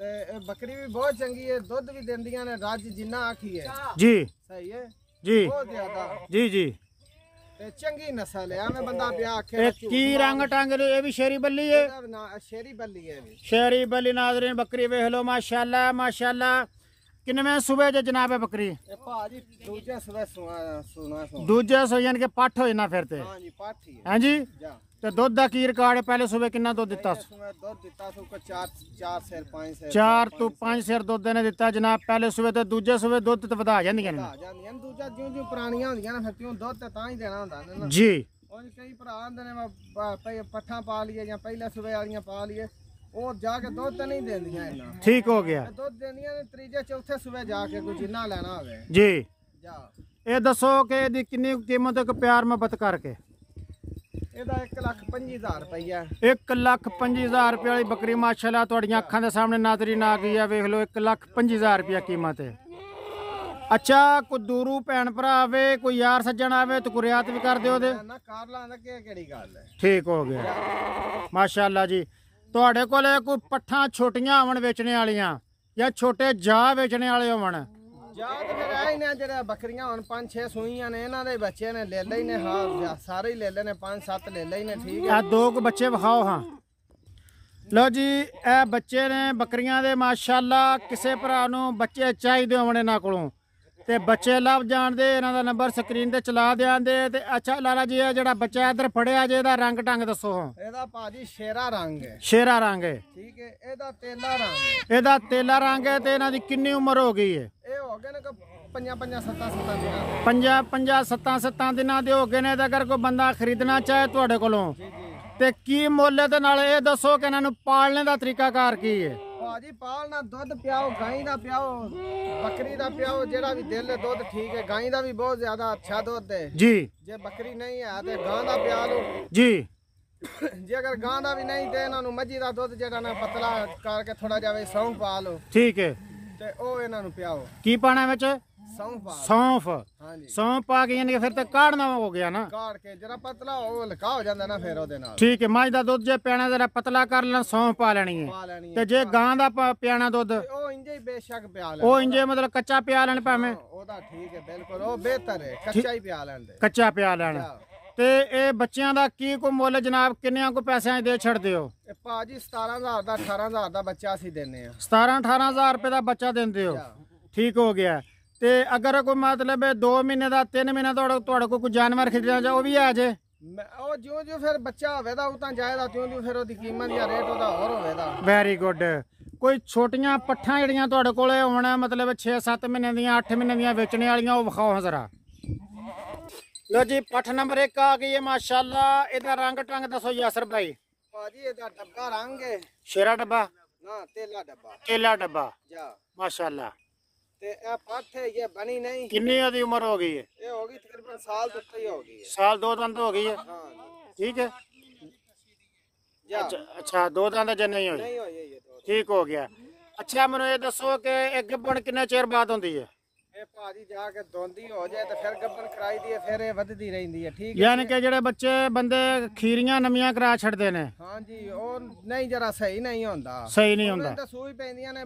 ਤੇ ਬੱਕਰੀ ਵੀ ਬਹੁਤ ਚੰਗੀ ਐ ਦੁੱਧ ਵੀ ਦਿੰਦੀਆਂ ਨੇ ਰੱਜ ਜਿੰਨਾ ਆਖੀ ਐ ਜੀ ਸਹੀ ਐ ਜੀ ਬਹੁਤ ਜ਼ਿਆਦਾ ਜੀ ਜੀ ਤੇ ਚੰਗੀ ਨਸਲ ਆ ਮੈਂ ਬੰਦਾ ਵਿਆਹ ਆਖਿਆ ਇਹ ਕੀ ਰੰਗ ਟੰਗ ਦੇ ਇਹ ਵੀ ਸ਼ੇਰੀ ਬੱਲੀ ਏ ਸ਼ੇਰੀ ਬੱਲੀ ਏ ਸ਼ੇਰੀ ਬੱਲੀ ਨਾਜ਼ਰੀਨ ਬੱਕਰੀ ਵੇਖ ਲਓ ਮਾਸ਼ਾਅੱਲਾ ਮਾਸ਼ਾਅੱਲਾ ਕਿੰਨੇ में सुबह जो ਜਨਾਬ ਹੈ ਬੱਕਰੀ ਇਹ ਭਾਜੀ ਦੂਜਾ ਸਵੇ ਸੁਣਾ ਸੁਣਾ ਸੁਣਾ ਦੂਜੇ ਸੋ ਯਾਨੀ ਕਿ ਪੱਠ ਹੋ ਫਿਰ ਤੇ ਹਾਂਜੀ ਹੀ ਹੈ ਹਾਂਜੀ ਤੇ ਦੁੱਧ ਦਾ ਕੀ ਰਿਕਾਰਡ ਹੈ ਪਹਿਲੇ ਸਵੇ ਕਿੰਨਾ ਦੁੱਧ ਦਿੱਤਾ ਸੀ ਮੈਂ ਦੁੱਧ ਦਿੱਤਾ ਸੋ ਕੋ ਚਾਰ ਚਾਰ ਸਿਰ ਪੰਜ ਸਿਰ ਚਾਰ ਤੋਂ ਪੰਜ ਸਿਰ ਦੁੱਧ ਨੇ ਦਿੱਤਾ ਜਨਾਬ ਪਹਿਲੇ ਸਵੇ ਤੇ ਦੂਜੇ ਸਵੇ ਦੁੱਧ ਤੇ ਵਧਾ ਜਾਂਦੀਆਂ ਨੇ ਵਧਾ ਜਾਂਦੀਆਂ ਨੇ। ਦੂਜਾ ਜਿਉਂ ਜਿਉਂ ਪੁਰਾਣੀਆਂ ਹੁੰਦੀਆਂ ਨਾ ਫਿਰ ਤਿਉਂ ਦੁੱਧ ਤੇ ਤਾਂ ਹੀ ਦੇਣਾ ਹੁੰਦਾ ਨਾ ਜੀ ਉਹ ਕਈ ਭਰਾ ਆਂਦੇ ਨੇ ਮੈਂ ਪੱਠਾਂ ਪਾ ਲਈਏ ਜਾਂ ਪਹਿਲੇ ਸਵੇ ਵਾਲੀਆਂ ਪਾ ਲਈਏ ਉਹ ਜਾ ਕੇ ਦੁੱਧ ਨਹੀਂ ਦਿੰਦੀਆਂ ਇਹਨਾਂ ਠੀਕ ਹੋ ਗਿਆ ਦੁੱਧ ਦਿੰਦੀਆਂ ਨੇ ਤੀਜੇ ਚੌਥੇ ਸੂਬੇ ਜਾ ਕੇ ਕੋਈ ਜਿੰਨਾ ਲੈਣਾ ਹੋਵੇ ਜੀ ਜਾ ਇਹ ਦੱਸੋ ਕਿ ਇਹਦੀ ਕਿੰਨੀ ਕੀਮਤ ਇੱਕ ਪਿਆਰ ਮੁਹੱਬਤ ਕਰਕੇ ਇਹਦਾ 1,50,000 ਰੁਪਈਆ 1 ਰੁਪਏ ਵਾਲੀ ਬੱਕਰੀ ਮਾਸ਼ਾਅੱਲਾ ਤੁਹਾਡੀਆਂ ਅੱਖਾਂ ਦੇ ਸਾਹਮਣੇ ਨਾਜ਼ਰੀਨ ਆ ਗਈ ਆ ਵੇਖ ਲਓ 1,50,000 ਰੁਪਈਆ ਕੀਮਤ ਹੈ ਅੱਛਾ ਕੋਈ ਦੂਰੂ ਭੈਣ ਭਰਾ ਆਵੇ ਕੋਈ ਯਾਰ ਸੱਜਣ ਆਵੇ ਤੇ ਕੋਈ ਵੀ ਕਰ ਦਿਓ ਨਾ ਕਰ ਲਾਂ ਕਿਹੜੀ ਗੱਲ ਹੈ ਠੀਕ ਹੋ ਗਿਆ ਮਾਸ਼ਾਅੱਲਾ ਜੀ ਤੁਹਾਡੇ ਕੋਲ ਕੋਈ ਪੱਠਾਂ ਛੋਟੀਆਂ ਆਵਣ ਵੇਚਣੇ ਵਾਲੀਆਂ ਜਾਂ ਛੋਟੇ ਜਾ ਵੇਚਣੇ ਵਾਲੇ ਆਵਣ ਜਾ ਤੇ ਰਹਿ ਨੇ ਜਿਹੜਾ ਬੱਕਰੀਆਂ ਹੁਣ ਪੰਜ ਛੇ ਸੂਈਆਂ ਨੇ ਇਹਨਾਂ ਦੇ ਬੱਚੇ ਨੇ ਲੈ ਲਈ ਨੇ ਹਾਂ ਸਾਰੇ ਹੀ ਲੈ ਲੈਣੇ ਪੰਜ ਸੱਤ ਲੈ ਲਈ ਨੇ ਠੀਕ ਹੈ ਆ ਦੋ ਕੁ ਬੱਚੇ ਵਿਖਾਓ ਹਾਂ ਲੋ ਜੀ ਇਹ ਬੱਚੇ ਨੇ ਬੱਕਰੀਆਂ ਦੇ ਮਾਸ਼ਾਅੱਲਾ ਕਿਸੇ ਭਰਾ ਨੂੰ ਬੱਚੇ ਚਾਹੀਦੇ ਹੋਣ ਇਹਨਾਂ ਕੋਲੋਂ ਤੇ ਬੱਚੇ ਲੱਭ ਜਾਣਦੇ ਇਹਨਾਂ ਦਾ ਨੰਬਰ ਸਕਰੀਨ ਤੇ ਚਲਾ ਦਿਆਂਦੇ ਤੇ ਅੱਛਾ ਲਾਲਾ ਜੀ ਇਹ ਜਿਹੜਾ ਬੱਚਾ ਇਧਰ ਫੜਿਆ ਜੇ ਇਹਦਾ ਰੰਗ ਟੰਗ ਦੱਸੋ ਹਾਂ ਇਹਦਾ ਭਾਜੀ ਸ਼ੇਰਾ ਰੰਗ ਹੈ ਸ਼ੇਰਾ ਰੰਗ ਹੈ ਠੀਕ ਹੈ ਇਹਦਾ ਤੇਲਾ ਰੰਗ ਹੈ ਇਹਦਾ ਤੇਲਾ ਰੰਗ ਹੈ ਤੇ ਇਹਨਾਂ ਦੀ ਕਿੰਨੀ ਉਮਰ ਹੋ ਗਈ ਹੈ ਇਹ ਹੋ ਗਏ ਨੇ ਪੰਜਾ ਪੰਜਾ ਸੱਤਾਂ ਸੱਤਾਂ ਦਿਨਾਂ ਪੰਜਾਂ ਦਿਨਾਂ ਦੇ ਹੋ ਗਏ ਨੇ ਤੇ ਅਗਰ ਕੋਈ ਬੰਦਾ ਖਰੀਦਣਾ ਚਾਹੇ ਤੁਹਾਡੇ ਕੋਲੋਂ ਤੇ ਕੀ ਮੁੱਲ ਦੇ ਨਾਲ ਇਹ ਦੱਸੋ ਕਿ ਇਹਨਾਂ ਨੂੰ ਪਾਲਣ ਦਾ ਤਰੀਕਾਕਾਰ ਕੀ ਹੈ ਭਾਜੀ ਪਾਲਣਾ ਦੁੱਧ ਪਿਆਓ ਗਾਈ ਦਾ ਪਿਆਓ ਬੱਕਰੀ ਦਾ ਪਿਆਓ ਜਿਹੜਾ ਵੀ ਦਿਲ ਦੁੱਧ ਠੀਕ ਹੈ ਗਾਈ ਦਾ ਵੀ ਬਹੁਤ ਜ਼ਿਆਦਾ ਅੱਛਾ ਦੁੱਧ ਹੈ ਜੀ ਜੇ ਬੱਕਰੀ ਨਹੀਂ ਹੈ ਤੇ ਗਾਂ ਦਾ ਪਿਆ ਲਓ ਜੀ ਜੇ ਅਗਰ ਗਾਂ ਦਾ ਵੀ ਨਹੀਂ ਤੇ ਇਹਨਾਂ ਨੂੰ ਮੱਝੀ ਦਾ ਦੁੱਧ ਜਿਹੜਾ ਨਾ ਪਤਲਾ ਕਰਕੇ ਥੋੜਾ ਜਿਹਾ ਸੌਂ ਪਾ ਲਓ ਠੀਕ ਹੈ ਤੇ ਉਹ ਇਹਨਾਂ ਨੂੰ ਪਿਆਓ ਕੀ ਪਾਣਾ ਵਿੱਚ ਸੌਂਫ ਆ ਸੌਂਫ ਹਾਂਜੀ ਸੌਂਫ ਆ ਗਈ ਯਾਨੀ ਕਿ ਫਿਰ ਤਾਂ ਕਾੜਨਾ ਹੋ ਗਿਆ ਨਾ ਕਾੜ ਕੇ ਜਰਾ ਪਤਲਾ ਹੋ ਹਲਕਾ ਹੋ ਜਾਂਦਾ ਨਾ ਫਿਰ ਉਹਦੇ ਨਾਲ ਠੀਕ ਹੈ ਮੱਝ ਦਾ ਦੁੱਧ ਜੇ ਪਿਆਣਾ ਜਰਾ ਪਤਲਾ ਕਰ ਲੈਣਾ ਸੌਂਫ ਪਾ ਲੈਣੀ ਪਾ ਹੈ ਲੈਣੀ ਤੇ ਜੇ ਗਾਂ ਦਾ ਪਿਆਣਾ ਦੁੱਧ ਉਹ ਇੰਜੇ ਹੀ ਬੇਸ਼ੱਕ ਪਿਆ ਲੈ ਉਹ ਇੰਜੇ ਮਤਲਬ ਕੱਚਾ ਪਿਆ ਲੈਣ ਭਾਵੇਂ ਉਹਦਾ ਠੀਕ ਹੈ ਬਿਲਕੁਲ ਉਹ ਬਿਹਤਰ ਹੈ ਕੱਚਾ ਹੀ ਪਿਆ ਲੈਣ ਦੇ ਕੱਚਾ ਪਿਆ ਲੈਣਾ ਤੇ ਇਹ ਬੱਚਿਆਂ ਦਾ ਕੀ ਕੋ ਮੁੱਲ ਜਨਾਬ ਕਿੰਨਿਆਂ ਕੋ ਪੈਸਿਆਂ ਦੇ ਛੱਡਦੇ ਹੋ ਇਹ ਭਾਜੀ 17000 ਦਾ 18000 ਦਾ ਬੱਚਾ ਅਸੀਂ ਦਿੰਨੇ ਆ 17 18000 ਰੁਪਏ ਦਾ ਬੱਚਾ ਦਿੰਦੇ ਹੋ ਠੀਕ ਹੋ ਗਿਆ ਤੇ ਅਗਰ ਕੋਈ ਮਤਲਬ 2 ਮਹੀਨੇ ਦਾ 3 ਮਹੀਨੇ ਦਾ ਤੁਹਾਡੇ ਕੋਲ ਕੋਈ ਜਾਨਵਰ ਖਰੀਦਣਾ ਜਾ ਉਹ ਵੀ ਆ ਜੇ ਮੈਂ- ਉਹ ਜਿਉਂ ਜਿਉਂ ਫਿਰ ਬੱਚਾ ਹੋਵੇਦਾ ਉਹ ਤਾਂ ਜਾਇਦਾ ਤਿਉਂ ਜਿਉਂ ਫਿਰ ਉਹਦੀ ਕੀਮਤ ਜਾਂ ਰੇਟ ਉਹਦਾ ਹੋਰ ਹੋਵੇਦਾ ਵੈਰੀ ਗੁੱਡ ਕੋਈ ਛੋਟੀਆਂ ਪੱਠਾਂ ਜਿਹੜੀਆਂ ਤੁਹਾਡੇ ਕੋਲੇ ਹੋਣਾ ਮਤਲਬ 6-7 ਮਹੀਨੇ ਦੀਆਂ 8 ਮਹੀਨੇ ਦੀਆਂ ਵੇਚਣ ਵਾਲੀਆਂ ਉਹ ਵਿਖਾਓ ਜ਼ਰਾ ਲੋ ਜੀ ਪੱਠ ਨੰਬਰ 1 ਆ ਗਈ ਹੈ ਮਾਸ਼ਾਅੱਲਾ ਇਹਦਾ ਰੰਗ ਟੰਗ ਦੱਸੋ ਯਾਸਰ ਭਾਈ ਭਾਜੀ ਇਹਦਾ ਡੱਬਾ ਰੰਗ ਹੈ ਸ਼ੇਰਾ ਡੱਬਾ ਨਾ ਤੇਲਾ ਡੱਬਾ ਤੇਲਾ ਡੱਬਾ ਜਾ ਮਾਸ਼ਾਅੱਲਾ ਤੇ ਇਹ ਪੱਠ ਹੈ ਇਹ ਬਣੀ ਨਹੀਂ ਕਿੰਨੀ ਆਦੀ ਉਮਰ ਹੋ ਗਈ ਹੈ ਇਹ ਹੋ ਗਈ ਤਕਰੀਬਨ ਸਾਲ ਤੋਂ ਹੀ ਹੋ ਗਈ ਹੈ ਸਾਲ ਦੋ ਦੰਦ ਹੋ ਗਈ ਹੈ ਹਾਂ ਹੈ ਅੱਛਾ ਦੋ ਦੰਦ अच्छा अच्छा दो ਨਹੀਂ ਹੋਈ ਇਹ ਦੋ ਠੀਕ ਹੋ ਗਿਆ ਅੱਛਾ ਮੈਨੂੰ ਇਹ ਦੱਸੋ ਕਿ ਇੱਕ ਗੱਭਣ ਕਿੰਨੇ ਚਿਰ ਬਾਅਦ ਹੁੰਦੀ ਹੈ ਜਾ ਕੇ ਦੋਂਦੀ ਹੋ ਜਾਏ ਤਾਂ ਫਿਰ ਕਰਾਈ ਦੀ ਫਿਰ ਇਹ ਰਹਿੰਦੀ ਹੈ ਠੀਕ ਹੈ ਯਾਨੀ ਕਿ ਜਿਹੜੇ ਬੱਚੇ ਬੰਦੇ ਖੀਰੀਆਂ ਕਰਾ ਛੱਡਦੇ ਨੇ ਉਹ ਨਹੀਂ ਜਰਾ ਸਹੀ ਨਹੀਂ ਹੁੰਦਾ ਸਹੀ ਨਹੀਂ ਹੁੰਦਾ ਤਾਂ ਸੂਈ ਪੈਂਦੀਆਂ ਨੇ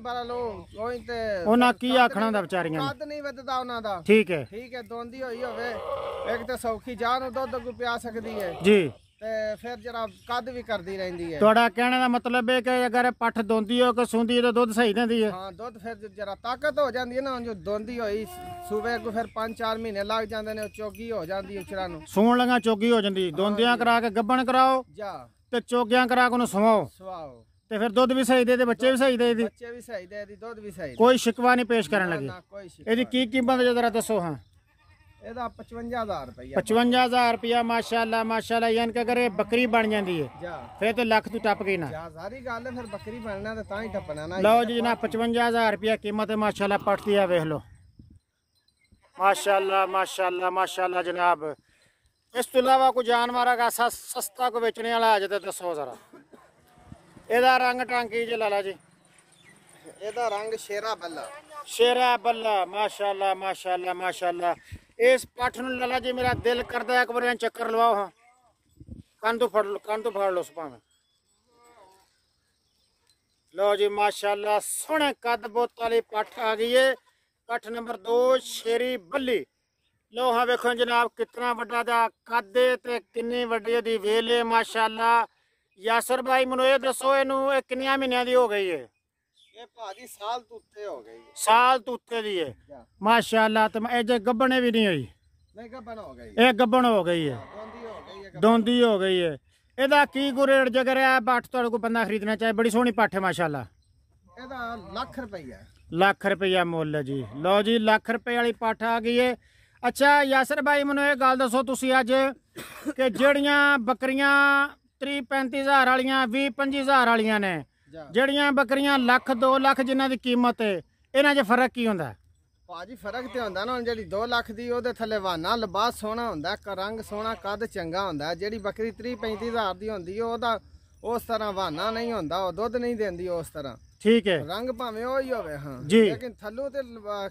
ਤੇ ਉਹਨਾਂ ਕੀ ਆਖਣਾ ਦਾ ਵਿਚਾਰੀਆਂ ਨਹੀਂ ਉਹਨਾਂ ਦਾ ਠੀਕ ਹੈ ਠੀਕ ਹੈ ਦੋਂਦੀ ਹੋਈ ਹੋਵੇ ਇੱਕ ਤਾਂ ਸੌਖੀ ਜਾਨ ਦੁੱਧ ਪਿਆ ਸਕਦੀ ਹੈ ਜੀ ਤੇ ਫਿਰ ਜਿਹੜਾ ਕੱਦ ਵੀ ਕਰਦੀ ਰਹਿੰਦੀ ਹੈ ਤੁਹਾਡਾ ਕਹਿਣ ਦਾ ਮਤਲਬ ਹੈ ਕਿ ਅਗਰ ਪੱਠ ਦੋਂਦੀ ਹੋ ਕਿ ਸੁੰਦੀ ਤਾਂ ਦੁੱਧ ਸਹੀ ਦਿੰਦੀ ਹੈ ਹਾਂ ਦੁੱਧ ਫਿਰ ਜਰਾ ਤਾਕਤ ਹੋ ਜਾਂਦੀ ਹੈ ਨਾ ਜੋ ਦੋਂਦੀ ਹੋਈ ਸੂਬੇ ਕੋ ਫਿਰ 5-4 ਮਹੀਨੇ ਲੱਗ ਜਾਂਦੇ ਨੇ ਚੋਗੀ ਹੋ ਜਾਂਦੀ ਉਚਰਾ ਨੂੰ ਸੂਣ ਲਗਾ ਚੋਗੀ ਹੋ ਜਾਂਦੀ ਦੁੰਦਿਆਂ ਕਰਾ ਕੇ ਗੱਬਣ ਕਰਾਓ ਜਾ ਤੇ ਚੋਗਿਆਂ ਕਰਾ ਕੇ ਉਹਨੂੰ ਸਵਾਓ ਸਵਾਓ ਤੇ ਫਿਰ ਦੁੱਧ ਵੀ ਸਹੀ ਦੇ ਦੇ ਬੱਚੇ ਵੀ ਸਹੀ ਦੇ ਦੀ ਬੱਚੇ ਵੀ ਸਹੀ ਦੇ ਦੀ ਦੁੱਧ ਵੀ ਸਹੀ ਕੋਈ ਸ਼ਿਕਵਾ ਨਹੀਂ ਪੇਸ਼ ਕਰਨ ਲੱਗੇ ਇਹਦੀ ਕੀ ਕੀਮਤ ਜਰਾ ਦੱਸੋ ਹਾਂ ਇਹਦਾ 55000 ਰੁਪਿਆ 55000 ਰੁਪਿਆ ਮਾਸ਼ਾਅੱਲਾ ਮਾਸ਼ਾਅੱਲਾ ਯਾਨ ਕਿ ਅਗਰ ਇਹ ਬੱਕਰੀ ਬਣ ਜਾਂਦੀ ਹੈ ਫਿਰ ਤੇ ਲੱਖ ਤੋਂ ਟੱਪ ਗਈ ਨਾ ਯਾ ਸਾਰੀ ਗੱਲ ਹੈ ਫਿਰ ਬੱਕਰੀ ਬਣਨਾ ਤੇ ਤਾਂ ਹੀ ਟੱਪਣਾ ਨਾ ਲਓ ਜੀ ਜਨਾਬ 55000 ਰੁਪਿਆ ਕੀਮਤ ਹੈ ਮਾਸ਼ਾਅੱਲਾ ਪੜਤੀ ਆ ਵੇਖ ਲਓ ਮਾਸ਼ਾਅੱਲਾ ਮਾਸ਼ਾਅੱਲਾ ਮਾਸ਼ਾਅੱਲਾ ਜਨਾਬ ਇਸ ਤੋਂ ਇਲਾਵਾ ਕੋਈ ਜਾਨਵਰਾਂ ਦਾ ਸਸਤਾ ਕੋ ਵੇਚਣੇ ਵਾਲਾ ਆ ਜੇ ਦੱਸੋ ਜ਼ਰਾ ਇਹਦਾ ਰੰਗ ਟਾਂਕੀ ਜੇ ਲਾਲਾ ਜੀ ਇਹਦਾ ਰੰਗ ਸ਼ੇਰਾ ਬੱਲਾ ਸ਼ੇਰਾ ਬੱਲਾ ਮਾਸ਼ਾਅੱਲਾ ਮਾਸ਼ਾਅੱਲਾ ਮਾਸ਼ਾਅੱਲਾ ਇਸ ਪੱਠ ਨੂੰ ਲਲਾ ਜੀ ਮੇਰਾ ਦਿਲ ਕਰਦਾ ਇੱਕ ਵਾਰ ਚੱਕਰ ਲਵਾਓ ਹਾਂ ਕੰਨ ਤੋਂ ਫੜ ਕੰਨ ਤੋਂ ਫੜ ਲਓ ਸੁਭਾਵੇਂ ਲਓ ਜੀ ਮਾਸ਼ਾਅੱਲਾ ਸੋਹਣੇ ਕੱਦ ਬੋਤ ਵਾਲੀ ਪੱਠ ਆ ਗਈ ਏ ਪੱਠ ਨੰਬਰ 2 ਸ਼ੇਰੀ ਬੱਲੀ ਲਓ ਹਾਂ ਵੇਖੋ ਜਨਾਬ ਕਿੰਨਾ ਵੱਡਾ ਦਾ ਕੱਦ ਏ ਤੇ ਕਿੰਨੀ ਵੱਡੀ ਦੀ ਵੇਲੇ ਮਾਸ਼ਾਅੱਲਾ ਯਾਸਰ ਭਾਈ ਮਨੋਏ ਦੱਸੋ ਇਹਨੂੰ ਇਹ ਕਿੰਨੀਆਂ ਮਹੀਨਿਆਂ ਦੀ ਹੋ ਗਈ ਏ ਇਹ ਸਾਲ ਤੁੱਤੇ ਹੋ ਗਈ ਸਾਲ ਦੀ ਹੈ ਮਾਸ਼ਾਅੱਲਾ ਤੇ ਇਹ ਇਹਦੇ ਗੱਬਣੇ ਵੀ ਨਹੀਂ ਹੋਈ ਨਹੀਂ ਗੱਬਣ ਹੋ ਗਈ ਇਹ ਗੱਬਣ ਹੋ ਗਈ ਹੈ ਦੋਂਦੀ ਹੋ ਗਈ ਹੈ ਇਹਦਾ ਕੀ ਗੁਰੇੜ ਜੇਕਰ ਹੈ ਪੱਠ ਤੁਹਾਡੇ ਕੋਲ ਬੰਦਾ ਖਰੀਦਣਾ ਚਾਹੇ ਬੜੀ ਸੋਹਣੀ ਪਾਠ ਹੈ ਮਾਸ਼ਾਅੱਲਾ ਇਹਦਾ ਲੱਖ ਰੁਪਈਆ ਲੱਖ ਰੁਪਈਆ ਮੁੱਲ ਜੀ ਲਓ ਜੀ ਲੱਖ ਰੁਪਏ ਵਾਲੀ ਪਾਠ ਆ ਗਈ ਏ ਅੱਛਾ ਯਾਸਰ ਭਾਈ ਮੈਨੂੰ ਇਹ ਗੱਲ ਦੱਸੋ ਤੁਸੀਂ ਅੱਜ ਕਿ ਜਿਹੜੀਆਂ ਬੱਕਰੀਆਂ 30 35000 ਵਾਲੀਆਂ 20 25000 ਵਾਲੀਆਂ ਨੇ ਜਿਹੜੀਆਂ ਬੱਕਰੀਆਂ ਲੱਖ 2 ਲੱਖ ਜਿਨ੍ਹਾਂ ਦੀ ਕੀਮਤ ਹੈ ਇਹਨਾਂ 'ਚ ਫਰਕ ਕੀ ਹੁੰਦਾ ਭਾਜੀ ਫਰਕ ਤੇ ਹੁੰਦਾ ਨਾ ਜਿਹੜੀ 2 ਲੱਖ ਦੀ ਉਹਦੇ ਥੱਲੇ ਵਾਨਾ ਲਬਾ ਸੋਹਣਾ ਹੁੰਦਾ ਰੰਗ ਸੋਹਣਾ ਕੱਦ ਚੰਗਾ ਹੁੰਦਾ ਜਿਹੜੀ ਬੱਕਰੀ 30 35 ਹਜ਼ਾਰ ਦੀ ਹੁੰਦੀ ਉਹਦਾ ਉਸ ਤਰ੍ਹਾਂ ਵਾਨਾ ਨਹੀਂ ਹੁੰਦਾ ਉਹ ਦੁੱਧ ਨਹੀਂ ਦਿੰਦੀ ਉਸ ਤਰ੍ਹਾਂ ਠੀਕ ਹੈ ਰੰਗ ਭਾਵੇਂ ਉਹ ਹੀ ਹੋਵੇ ਹਾਂ ਲੇਕਿਨ ਥੱਲੋਂ ਤੇ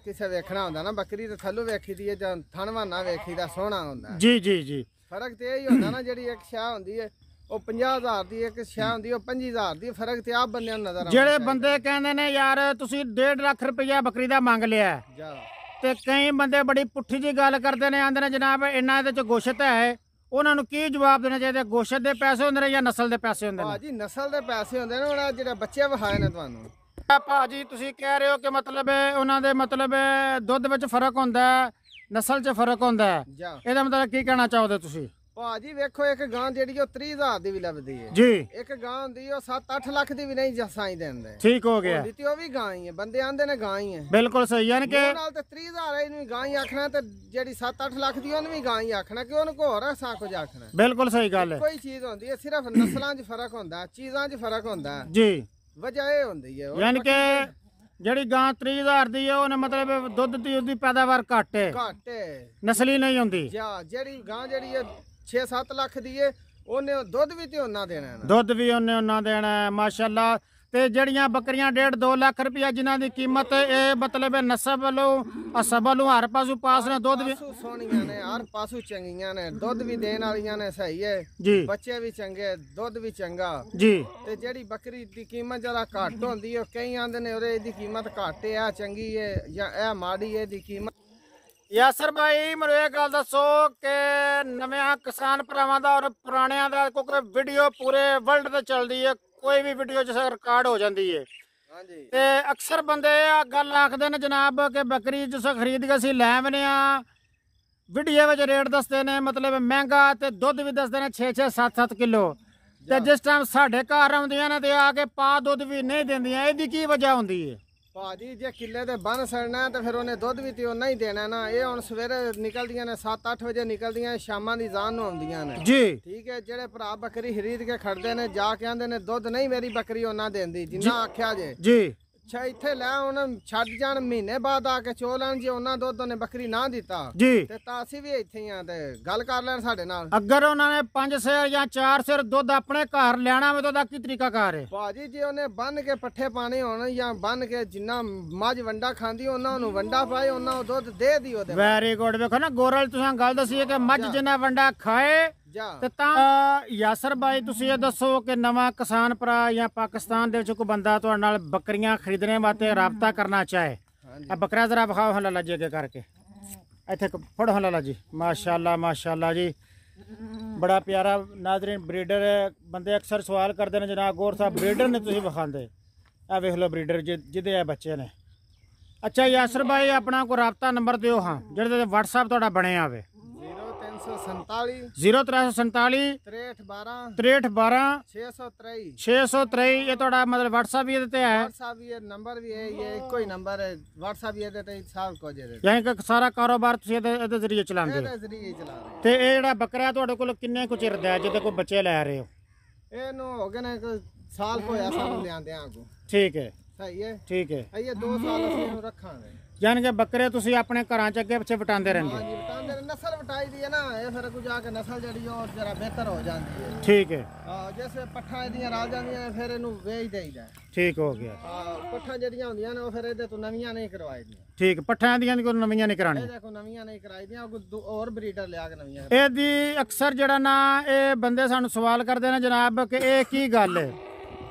ਕਿਸੇ ਵੇਖਣਾ ਹੁੰਦਾ ਨਾ ਬੱਕਰੀ ਤੇ ਥੱਲੋਂ ਵੇਖੀ ਦੀ ਜਾਂ ਥਣ ਵਾਨਾ ਵੇਖੀਦਾ ਸੋਹਣਾ ਹੁੰਦਾ ਜੀ ਜੀ ਜੀ ਫਰਕ ਤੇ ਇਹ ਹੀ ਹੁੰਦਾ ਨਾ ਜਿਹੜੀ ਇੱਕ ਸ਼ਾਹ ਹੁੰਦੀ ਹੈ ਉਹ 50000 ਦੀ ਇੱਕ ਸ਼ੈ ਹੁੰਦੀ ਉਹ 25000 ਦੀ ਫਰਕ ਤੇ ਆ ਬੰਦਿਆਂ ਨੂੰ ਨਜ਼ਰ ਆਉਂਦਾ ਜਿਹੜੇ ਬੰਦੇ ਕਹਿੰਦੇ ਨੇ ਯਾਰ ਤੁਸੀਂ 1.5 ਲੱਖ ਰੁਪਇਆ ਬੱਕਰੀ ਦਾ ਮੰਗ ਲਿਆ ਹੈ। ਤੇ ਕਈ ਬੰਦੇ ਬੜੀ ਪੁੱਠੀ ਜੀ ਗੱਲ ਕਰਦੇ ਨੇ ਆਂਦੇ ਨੇ ਜਨਾਬ ਇੰਨਾ ਇਹਦੇ ਚ ਗੋਸ਼ਤ ਹੈ ਉਹਨਾਂ ਨੂੰ ਕੀ ਜਵਾਬ ਦੇਣਾ ਚਾਹੀਦਾ ਗੋਸ਼ਤ ਦੇ ਪੈਸੇ ਹੁੰਦੇ ਨੇ ਜਾਂ ਨਸਲ ਦੇ ਪੈਸੇ ਹੁੰਦੇ ਨੇ ਭਾਜੀ ਨਸਲ ਦੇ ਪੈਸੇ ਹੁੰਦੇ ਨੇ ਉਹਨਾਂ ਜਿਹੜਾ ਬੱਚੇ ਵਿਖਾਏ ਨੇ ਤੁਹਾਨੂੰ ਭਾਜੀ ਤੁਸੀਂ ਕਹਿ ਰਹੇ ਹੋ ਕਿ ਮਤਲਬ ਉਹਨਾਂ ਦੇ ਮਤਲਬ ਦੁੱਧ ਵਿੱਚ ਫਰਕ ਹੁੰਦਾ ਹੈ ਨਸਲ 'ਚ ਫਰਕ ਹੁੰਦਾ ਹੈ ਇਹਦਾ ਮਤਲਬ ਕੀ ਕਹਿਣਾ ਚਾਹੁੰਦੇ ਤੁਸੀਂ ਭਾਜੀ ਵੇਖੋ ਇੱਕ ਗਾਂ ਜਿਹੜੀ ਉਹ 30000 ਦੀ ਵੀ ਲੱਭਦੀ ਹੈ ਜੀ ਇੱਕ ਗਾਂ ਹੁੰਦੀ ਉਹ 7-8 ਲੱਖ ਦੀ ਵੀ ਨਹੀਂ ਜਸਾਈ ਦਿੰਦੇ ਠੀਕ ਹੋ ਗਿਆ ਦਿੱਤੀ ਉਹ ਵੀ ਗਾਂ ਹੀ ਹੈ ਬੰਦੇ ਆਂਦੇ ਨੇ ਗਾਂ ਹੀ ਹੈ ਬਿਲਕੁਲ ਸਹੀ ਯਾਨੀ ਕਿ ਨਾਲ ਤੇ 30000 ਇਹਨੂੰ ਗਾਂ ਹੀ ਆਖਣਾ ਤੇ ਜਿਹੜੀ 7-8 ਲੱਖ ਦੀ ਉਹਨੂੰ ਵੀ ਗਾਂ ਹੀ ਆਖਣਾ ਕਿ ਉਹਨੂੰ ਹੋਰ ਸਾ ਕੁਝ ਆਖਣਾ ਬਿਲਕੁਲ ਸਹੀ ਗੱਲ ਹੈ ਕੋਈ ਚੀਜ਼ ਹੁੰਦੀ ਹੈ ਸਿਰਫ ਨਸਲਾਂ 'ਚ ਫਰਕ ਹੁੰਦਾ ਚੀਜ਼ਾਂ 'ਚ ਫਰਕ ਹੁੰਦਾ ਜੀ ਵਜ੍ਹਾ ਇਹ ਹੁੰਦੀ ਹੈ ਯਾਨੀ ਕਿ ਜਿਹੜੀ ਗਾਂ 30000 ਦੀ ਹੈ ਉਹਨੇ ਮਤਲਬ ਦੁੱਧ ਦੀ ਉਹਦੀ ਪੈਦਾਵਾਰ ਘੱਟ ਹੈ ਘੱਟ ਹੈ ਨਸਲੀ ਨਹੀਂ ਹੁੰਦੀ ਜਾਂ ਜਿਹੜੀ ਗਾਂ ਜਿਹੜੀ ਹੈ 6-7 ਲੱਖ ਦੀ ਏ ਉਹਨੇ ਦੁੱਧ ਵੀ ਤੇ ਉਹਨਾਂ ਦੇਣਾ ਦੁੱਧ ਵੀ ਉਹਨੇ ਉਹਨਾਂ ਦੇਣਾ ਮਾਸ਼ਾਅੱਲਾ ਤੇ ਜਿਹੜੀਆਂ ਬੱਕਰੀਆਂ 1.5 2 ਲੱਖ ਰੁਪਇਆ ਜਿਨ੍ਹਾਂ ਦੀ ਕੀਮਤ ਇਹ ਮਤਲਬ ਹੈ ਨਸਬ ਵੱਲੋਂ ਅਸਬ ਵੱਲੋਂ ਹਰ ਪਾਸੋਂ ਪਾਸ ਨੇ ਦੁੱਧ ਵੀ ਸੋਹਣੀਆਂ ਨੇ ਹਰ ਪਾਸੋਂ ਚੰਗੀਆਂ ਨੇ ਦੁੱਧ ਵੀ ਦੇਣ ਵਾਲੀਆਂ ਨੇ ਸਹੀ ਹੈ ਜੀ ਬੱਚੇ ਵੀ ਚੰਗੇ ਦੁੱਧ ਵੀ ਚੰਗਾ ਜੀ ਤੇ ਜਿਹੜੀ ਬੱਕਰੀ ਦੀ ਕੀਮਤ ਜਰਾ ਘੱਟ ਹੁੰਦੀ ਹੈ ਕਈ ਆਂਦੇ ਨੇ ਉਹਦੇ ਕੀਮਤ ਘੱਟ ਹੈ ਚੰਗੀ ਹੈ ਜਾਂ ਇਹ ਮਾੜੀ ਹੈ ਦੀ ਕੀਮਤ ਯਾਸਰ ਭਾਈ ਮੈਨੂੰ ਇਹ ਗੱਲ ਦੱਸੋ ਕਿ ਨਵੇਂ ਕਿਸਾਨ ਭਰਾਵਾਂ ਦਾ ਔਰ ਪੁਰਾਣਿਆਂ ਦਾ ਕੋਈ ਵੀਡੀਓ ਪੂਰੇ ਵਰਲਡ ਤੇ ਚੱਲਦੀ ਹੈ ਕੋਈ ਵੀ ਵੀਡੀਓ ਜਿਸ ਰਿਕਾਰਡ ਹੋ ਜਾਂਦੀ ਹੈ ਹਾਂਜੀ ਤੇ ਅਕਸਰ ਬੰਦੇ ਆ ਗੱਲ ਆਖਦੇ ਨੇ ਜਨਾਬ ਕਿ ਬੱਕਰੀ ਜਿਸ ਖਰੀਦ ਕੇ ਅਸੀਂ ਲੈ ਆਵਨੇ ਆ ਵੀਡੀਓ ਵਿੱਚ ਰੇਟ ਦੱਸਦੇ ਨੇ ਮਤਲਬ ਮਹਿੰਗਾ ਤੇ ਦੁੱਧ ਵੀ ਦੱਸਦੇ ਨੇ 6 6 7 7 ਕਿਲੋ ਤੇ ਜਿਸ ਟਾਈਮ ਸਾਡੇ ਘਰ ਆਉਂਦੀਆਂ ਨੇ ਤੇ ਆ ਕੇ ਪਾ ਦੁੱਧ ਵੀ ਨਹੀਂ ਦਿੰਦੀਆਂ ਇਹਦੀ ਕੀ ਵਜ੍ਹਾ ਹੁੰਦੀ ਹੈ ਭਾਜੀ ਜੇ ਕਿੱਲੇ ਦੇ ਬੰਨ ਸੜਨਾ ਤਾਂ ਫਿਰ ਉਹਨੇ ਦੁੱਧ ਵੀ ਤੇ ਉਹ ਨਹੀਂ ਦੇਣਾ ਨਾ ਇਹ ਹੁਣ ਸਵੇਰੇ ਨਿਕਲਦੀਆਂ ਨੇ 7-8 ਵਜੇ ਨਿਕਲਦੀਆਂ ਸ਼ਾਮਾਂ ਦੀ ਜਾਨ ਨੂੰ ਆਉਂਦੀਆਂ ਨੇ ਜੀ ਠੀਕ ਹੈ ਜਿਹੜੇ ਭਰਾ ਬੱਕਰੀ ਖਰੀਦ ਕੇ ਖੜਦੇ ਨੇ ਜਾ ਕੇ ਆਂਦੇ ਨੇ ਦੁੱਧ ਨਹੀਂ ਮੇਰੀ ਬੱਕਰੀ ਉਹਨਾਂ ਦੇਂਦੀ ਜਿੰਨਾ ਆਖਿਆ ਜੇ ਜੀ ਅੱਛਾ ਇੱਥੇ ਲੈ ਉਹਨਾਂ ਛੱਡ ਜਾਣ ਮਹੀਨੇ ਬਾਅਦ ਆ ਕੇ ਚੋਲਣ ਜੇ ਉਹਨਾਂ ਦੁੱਧ ਉਹਨੇ ਬੱਕਰੀ ਨਾ ਦਿੱਤਾ ਜੀ ਤੇ ਤਾਂ ਅਸੀਂ ਵੀ ਇੱਥੇ ਹੀ ਤੇ ਗੱਲ ਕਰ ਲੈਣ ਸਾਡੇ ਨਾਲ ਅਗਰ ਉਹਨਾਂ ਨੇ 5 ਸਿਰ ਜਾਂ 4 ਸਿਰ ਦੁੱਧ ਆਪਣੇ ਘਰ ਲੈਣਾ ਹੋਵੇ ਤਾਂ ਕੀ ਤਰੀਕਾ ਕਰ ਹੈ ਭਾਜੀ ਜੀ ਉਹਨੇ ਬੰਨ ਕੇ ਪੱਠੇ ਪਾਣੇ ਹੋਣ ਜਾਂ ਬੰਨ ਕੇ ਜਿੰਨਾ ਮੱਝ ਵੰਡਾ ਖਾਂਦੀ ਉਹਨਾਂ ਨੂੰ ਵੰਡਾ ਪਾਏ ਉਹਨਾਂ ਨੂੰ ਦੁੱਧ ਦੇ ਦਿਓ ਤੇ ਵੈਰੀ ਗੁੱਡ ਵੇਖੋ ਨਾ ਗੋਰਲ ਤੁਸੀਂ ਗੱਲ ਦੱਸੀ ਕਿ ਮੱਝ ਜਿੰਨਾ ਵੰਡਾ ਖਾਏ ਜਾ ਤਾਂ ਯਾਸਰ ਬਾਈ ਤੁਸੀਂ ਇਹ ਦੱਸੋ ਕਿ ਨਵਾਂ ਕਿਸਾਨ ਭਰਾ ਜਾਂ ਪਾਕਿਸਤਾਨ ਦੇ ਵਿੱਚ ਕੋਈ ਬੰਦਾ ਤੁਹਾਡੇ ਨਾਲ ਬੱਕਰੀਆਂ ਖਰੀਦਣੇ ਵਾਸਤੇ ਰਾਬਤਾ ਕਰਨਾ ਚਾਹੇ ਆ ਬੱਕਰਾ ਜ਼ਰਾ ਵਿਖਾਓ ਲਾਲਾ ਜੀ ਅੱਗੇ ਕਰਕੇ ਇੱਥੇ ਫੜੋ ਲਾਲਾ ਜੀ ਮਾਸ਼ਾਅੱਲਾ ਮਾਸ਼ਾਅੱਲਾ ਜੀ ਬੜਾ ਪਿਆਰਾ ਨਾਜ਼ਰੀਨ ਬਰੀਡਰ ਬੰਦੇ ਅਕਸਰ ਸਵਾਲ ਕਰਦੇ ਨੇ ਜਨਾਬ ਗੌਰ ਸਾਹਿਬ ਬਰੀਡਰ ਨੇ ਤੁਸੀਂ ਵਿਖਾਉਂਦੇ ਆ ਵੇਖ ਲਓ ਬਰੀਡਰ ਜਿਹਦੇ ਆ ਬੱਚੇ ਨੇ ਅੱਛਾ ਯਾਸਰ ਬਾਈ ਆਪਣਾ ਕੋ ਰਾਬਤਾ ਨੰਬਰ ਦਿਓ ਹਾਂ ਜਿਹੜੇ ਤੇ WhatsApp ਤੁਹਾਡਾ ਬਣਿਆ ਆਵੇ 347 0347 6312 6312 623 623 ਇਹ ਤੁਹਾਡਾ ਮਤਲਬ WhatsApp ਵੀ ਇਹਦੇ ਤੇ ਹੈ WhatsApp ਵੀ ਇਹ ਨੰਬਰ ਵੀ ਹੈ ਇਹ ਇੱਕੋ ਹੀ ਨੰਬਰ ਹੈ WhatsApp ਵੀ ਇਹਦੇ ਤੇ ਸਭ ਕੁਝ ਹੈ ਯਾਨੀ ਕਿ ਸਾਰਾ ਕਾਰੋਬਾਰ ਤੁਸੀਂ ਇਹਦੇ ਇਹਦੇ ਜ਼ਰੀਏ ਚਲਾਉਂਦੇ ਹੋ ਇਹਦੇ ਜ਼ਰੀਏ ਚਲਾ ਰਹੇ ਤੇ ਇਹ ਜਿਹੜਾ ਬੱਕਰਾ ਤੁਹਾਡੇ ਕੋਲ ਕਿੰਨੇ ਕੁ ਚਿਰ ਦਾ ਹੈ ਜਿਹਦੇ ਕੋਈ ਬੱਚੇ ਲੈ ਰਹੇ ਹੋ ਇਹਨੂੰ ਹੋ ਗਏ ਨੇ ਸਾਲ ਹੋਇਆ ਸਾਨੂੰ ਲਿਆਂਦੇ ਆਂ ਕੋ ਠੀਕ ਹੈ ਸਹੀ ਹੈ ਠੀਕ ਹੈ ਇਹ 2 ਸਾਲ ਅਸੀਂ ਇਹਨੂੰ ਰੱਖਾਂਗੇ ਯਾਨੀ ਕਿ ਬੱਕਰੇ ਤੁਸੀਂ ਆਪਣੇ ਘਰਾਂ ਚ ਅੱਗੇ ਪਿੱਛੇ ਵਟਾਉਂਦੇ ਰਹਿੰਦੇ ਹਾਂ ਬਤਾਉਂਦੇ ਨੇ ਨਸਲ ਵਟਾਈ ਦੀ ਹੈ ਨਾ ਇਹ ਫਿਰ ਕੋ ਜਾ ਕੇ ਨਸਲ ਜਿਹੜੀ ਉਹ ਜਰਾ ਬਿਹਤਰ ਹੋ ਜਾਂਦੀ ਹੈ ਠੀਕ ਹੈ ਹਾਂ ਜਿਵੇਂ ਪੱਠਾਂ ਇਹਦੀਆਂ ਰਾਜ ਜਾਂਦੀਆਂ ਫਿਰ ਇਹਨੂੰ ਵੇਚ ਦੇਈਦਾ ਠੀਕ ਹੋ ਗਿਆ ਹਾਂ ਪੱਠਾਂ ਜਿਹੜੀਆਂ ਹੁੰਦੀਆਂ ਨੇ ਉਹ ਫਿਰ ਇਹਦੇ ਤੋਂ ਨਵੀਆਂ ਨਹੀਂ ਕਰਵਾਈਦੀਆਂ ਠੀਕ ਪੱਠਾਂ ਦੀਆਂ ਕੋਈ ਨਵੀਆਂ ਨਹੀਂ ਕਰਾਣੀ ਇਹਦੇ ਕੋ ਨਵੀਆਂ ਨਹੀਂ ਕਰਾਈਦੀਆਂ ਉਹ ਹੋਰ ਬਰੀਡਰ ਲਿਆ ਕੇ ਨਵੀਆਂ ਇਹਦੀ ਅਕਸਰ ਜਿਹੜਾ ਨਾ ਇਹ ਬੰਦੇ ਸਾਨੂੰ ਸਵਾਲ ਕਰਦੇ ਨੇ ਜਨਾਬ ਕਿ ਇਹ ਕੀ ਗੱਲ ਹੈ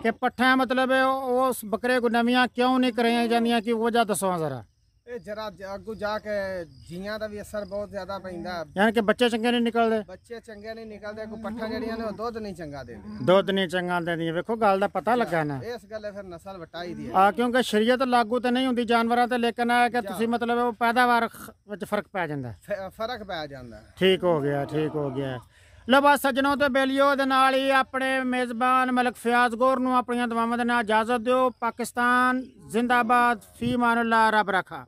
ਕਿ ਪੱਠਾਂ ਮਤਲਬ ਉਸ ਬੱਕਰੇ ਕੋ ਨਵੀਆਂ ਕਿਉਂ ਨਹੀਂ ਕਰਾਈਆਂ ਜਾਂਦੀਆਂ ਕਿ ਵਜ੍ਹਾ ਦੱਸੋ ਜ਼ਰਾ ਇਹ ਜਰਾ ਅੱਗੂ ਜਾ ਕੇ ਜੀਆਂ ਦਾ ਵੀ ਅਸਰ ਬਹੁਤ ਜ਼ਿਆਦਾ ਪੈਂਦਾ ਯਾਨੀ ਕਿ ਬੱਚੇ ਚੰਗੇ ਨਹੀਂ ਨਿਕਲਦੇ ਬੱਚੇ ਚੰਗੇ ਨਹੀਂ ਨਿਕਲਦੇ ਕੋ ਪੱਠਾ ਜਿਹੜੀਆਂ ਨੇ ਉਹ ਦੁੱਧ ਨਹੀਂ ਚੰਗਾ ਦਿੰਦੇ ਦੁੱਧ ਨਹੀਂ ਚੰਗਾ ਦਿੰਦੀਆਂ ਵੇਖੋ ਗੱਲ ਦਾ ਪਤਾ ਲੱਗਾ ਨਾ ਇਸ ਗੱਲੇ ਫਿਰ ਨਸਲ ਵਟਾਈ ਦੀ ਆ ਕਿਉਂਕਿ ਸ਼ਰੀਅਤ ਲਾਗੂ ਤੇ ਨਹੀਂ ਹੁੰਦੀ ਜਾਨਵਰਾਂ ਤੇ ਲੇਕਿਨ ਆ ਕਿ ਤੁਸੀਂ ਮਤਲਬ ਉਹ ਪੈਦਾਵਾਰ ਵਿੱਚ ਫਰਕ ਪੈ ਜਾਂਦਾ ਫਰਕ ਪੈ ਜਾਂਦਾ ਠੀਕ ਹੋ ਗਿਆ ਠੀਕ ਹੋ ਗਿਆ ਲੋ ਬਸ ਸੱਜਣੋ ਤੇ ਬੇਲਿਓ ਦੇ ਨਾਲ ਹੀ ਆਪਣੇ ਮੇਜ਼ਬਾਨ ਮਲਕ ਫਿਆਜ਼ ਗੌਰ ਨੂੰ ਆਪਣੀਆਂ ਦੁਆਵਾਂ ਦੇ ਨਾਲ ਇਜਾਜ਼ਤ ਦਿਓ ਪਾਕਿਸਤਾਨ ਜ਼ਿੰਦਾਬਾਦ ਫੀ ਮਾਨੁੱਲਾ ਰੱਬ ਰੱਖਾ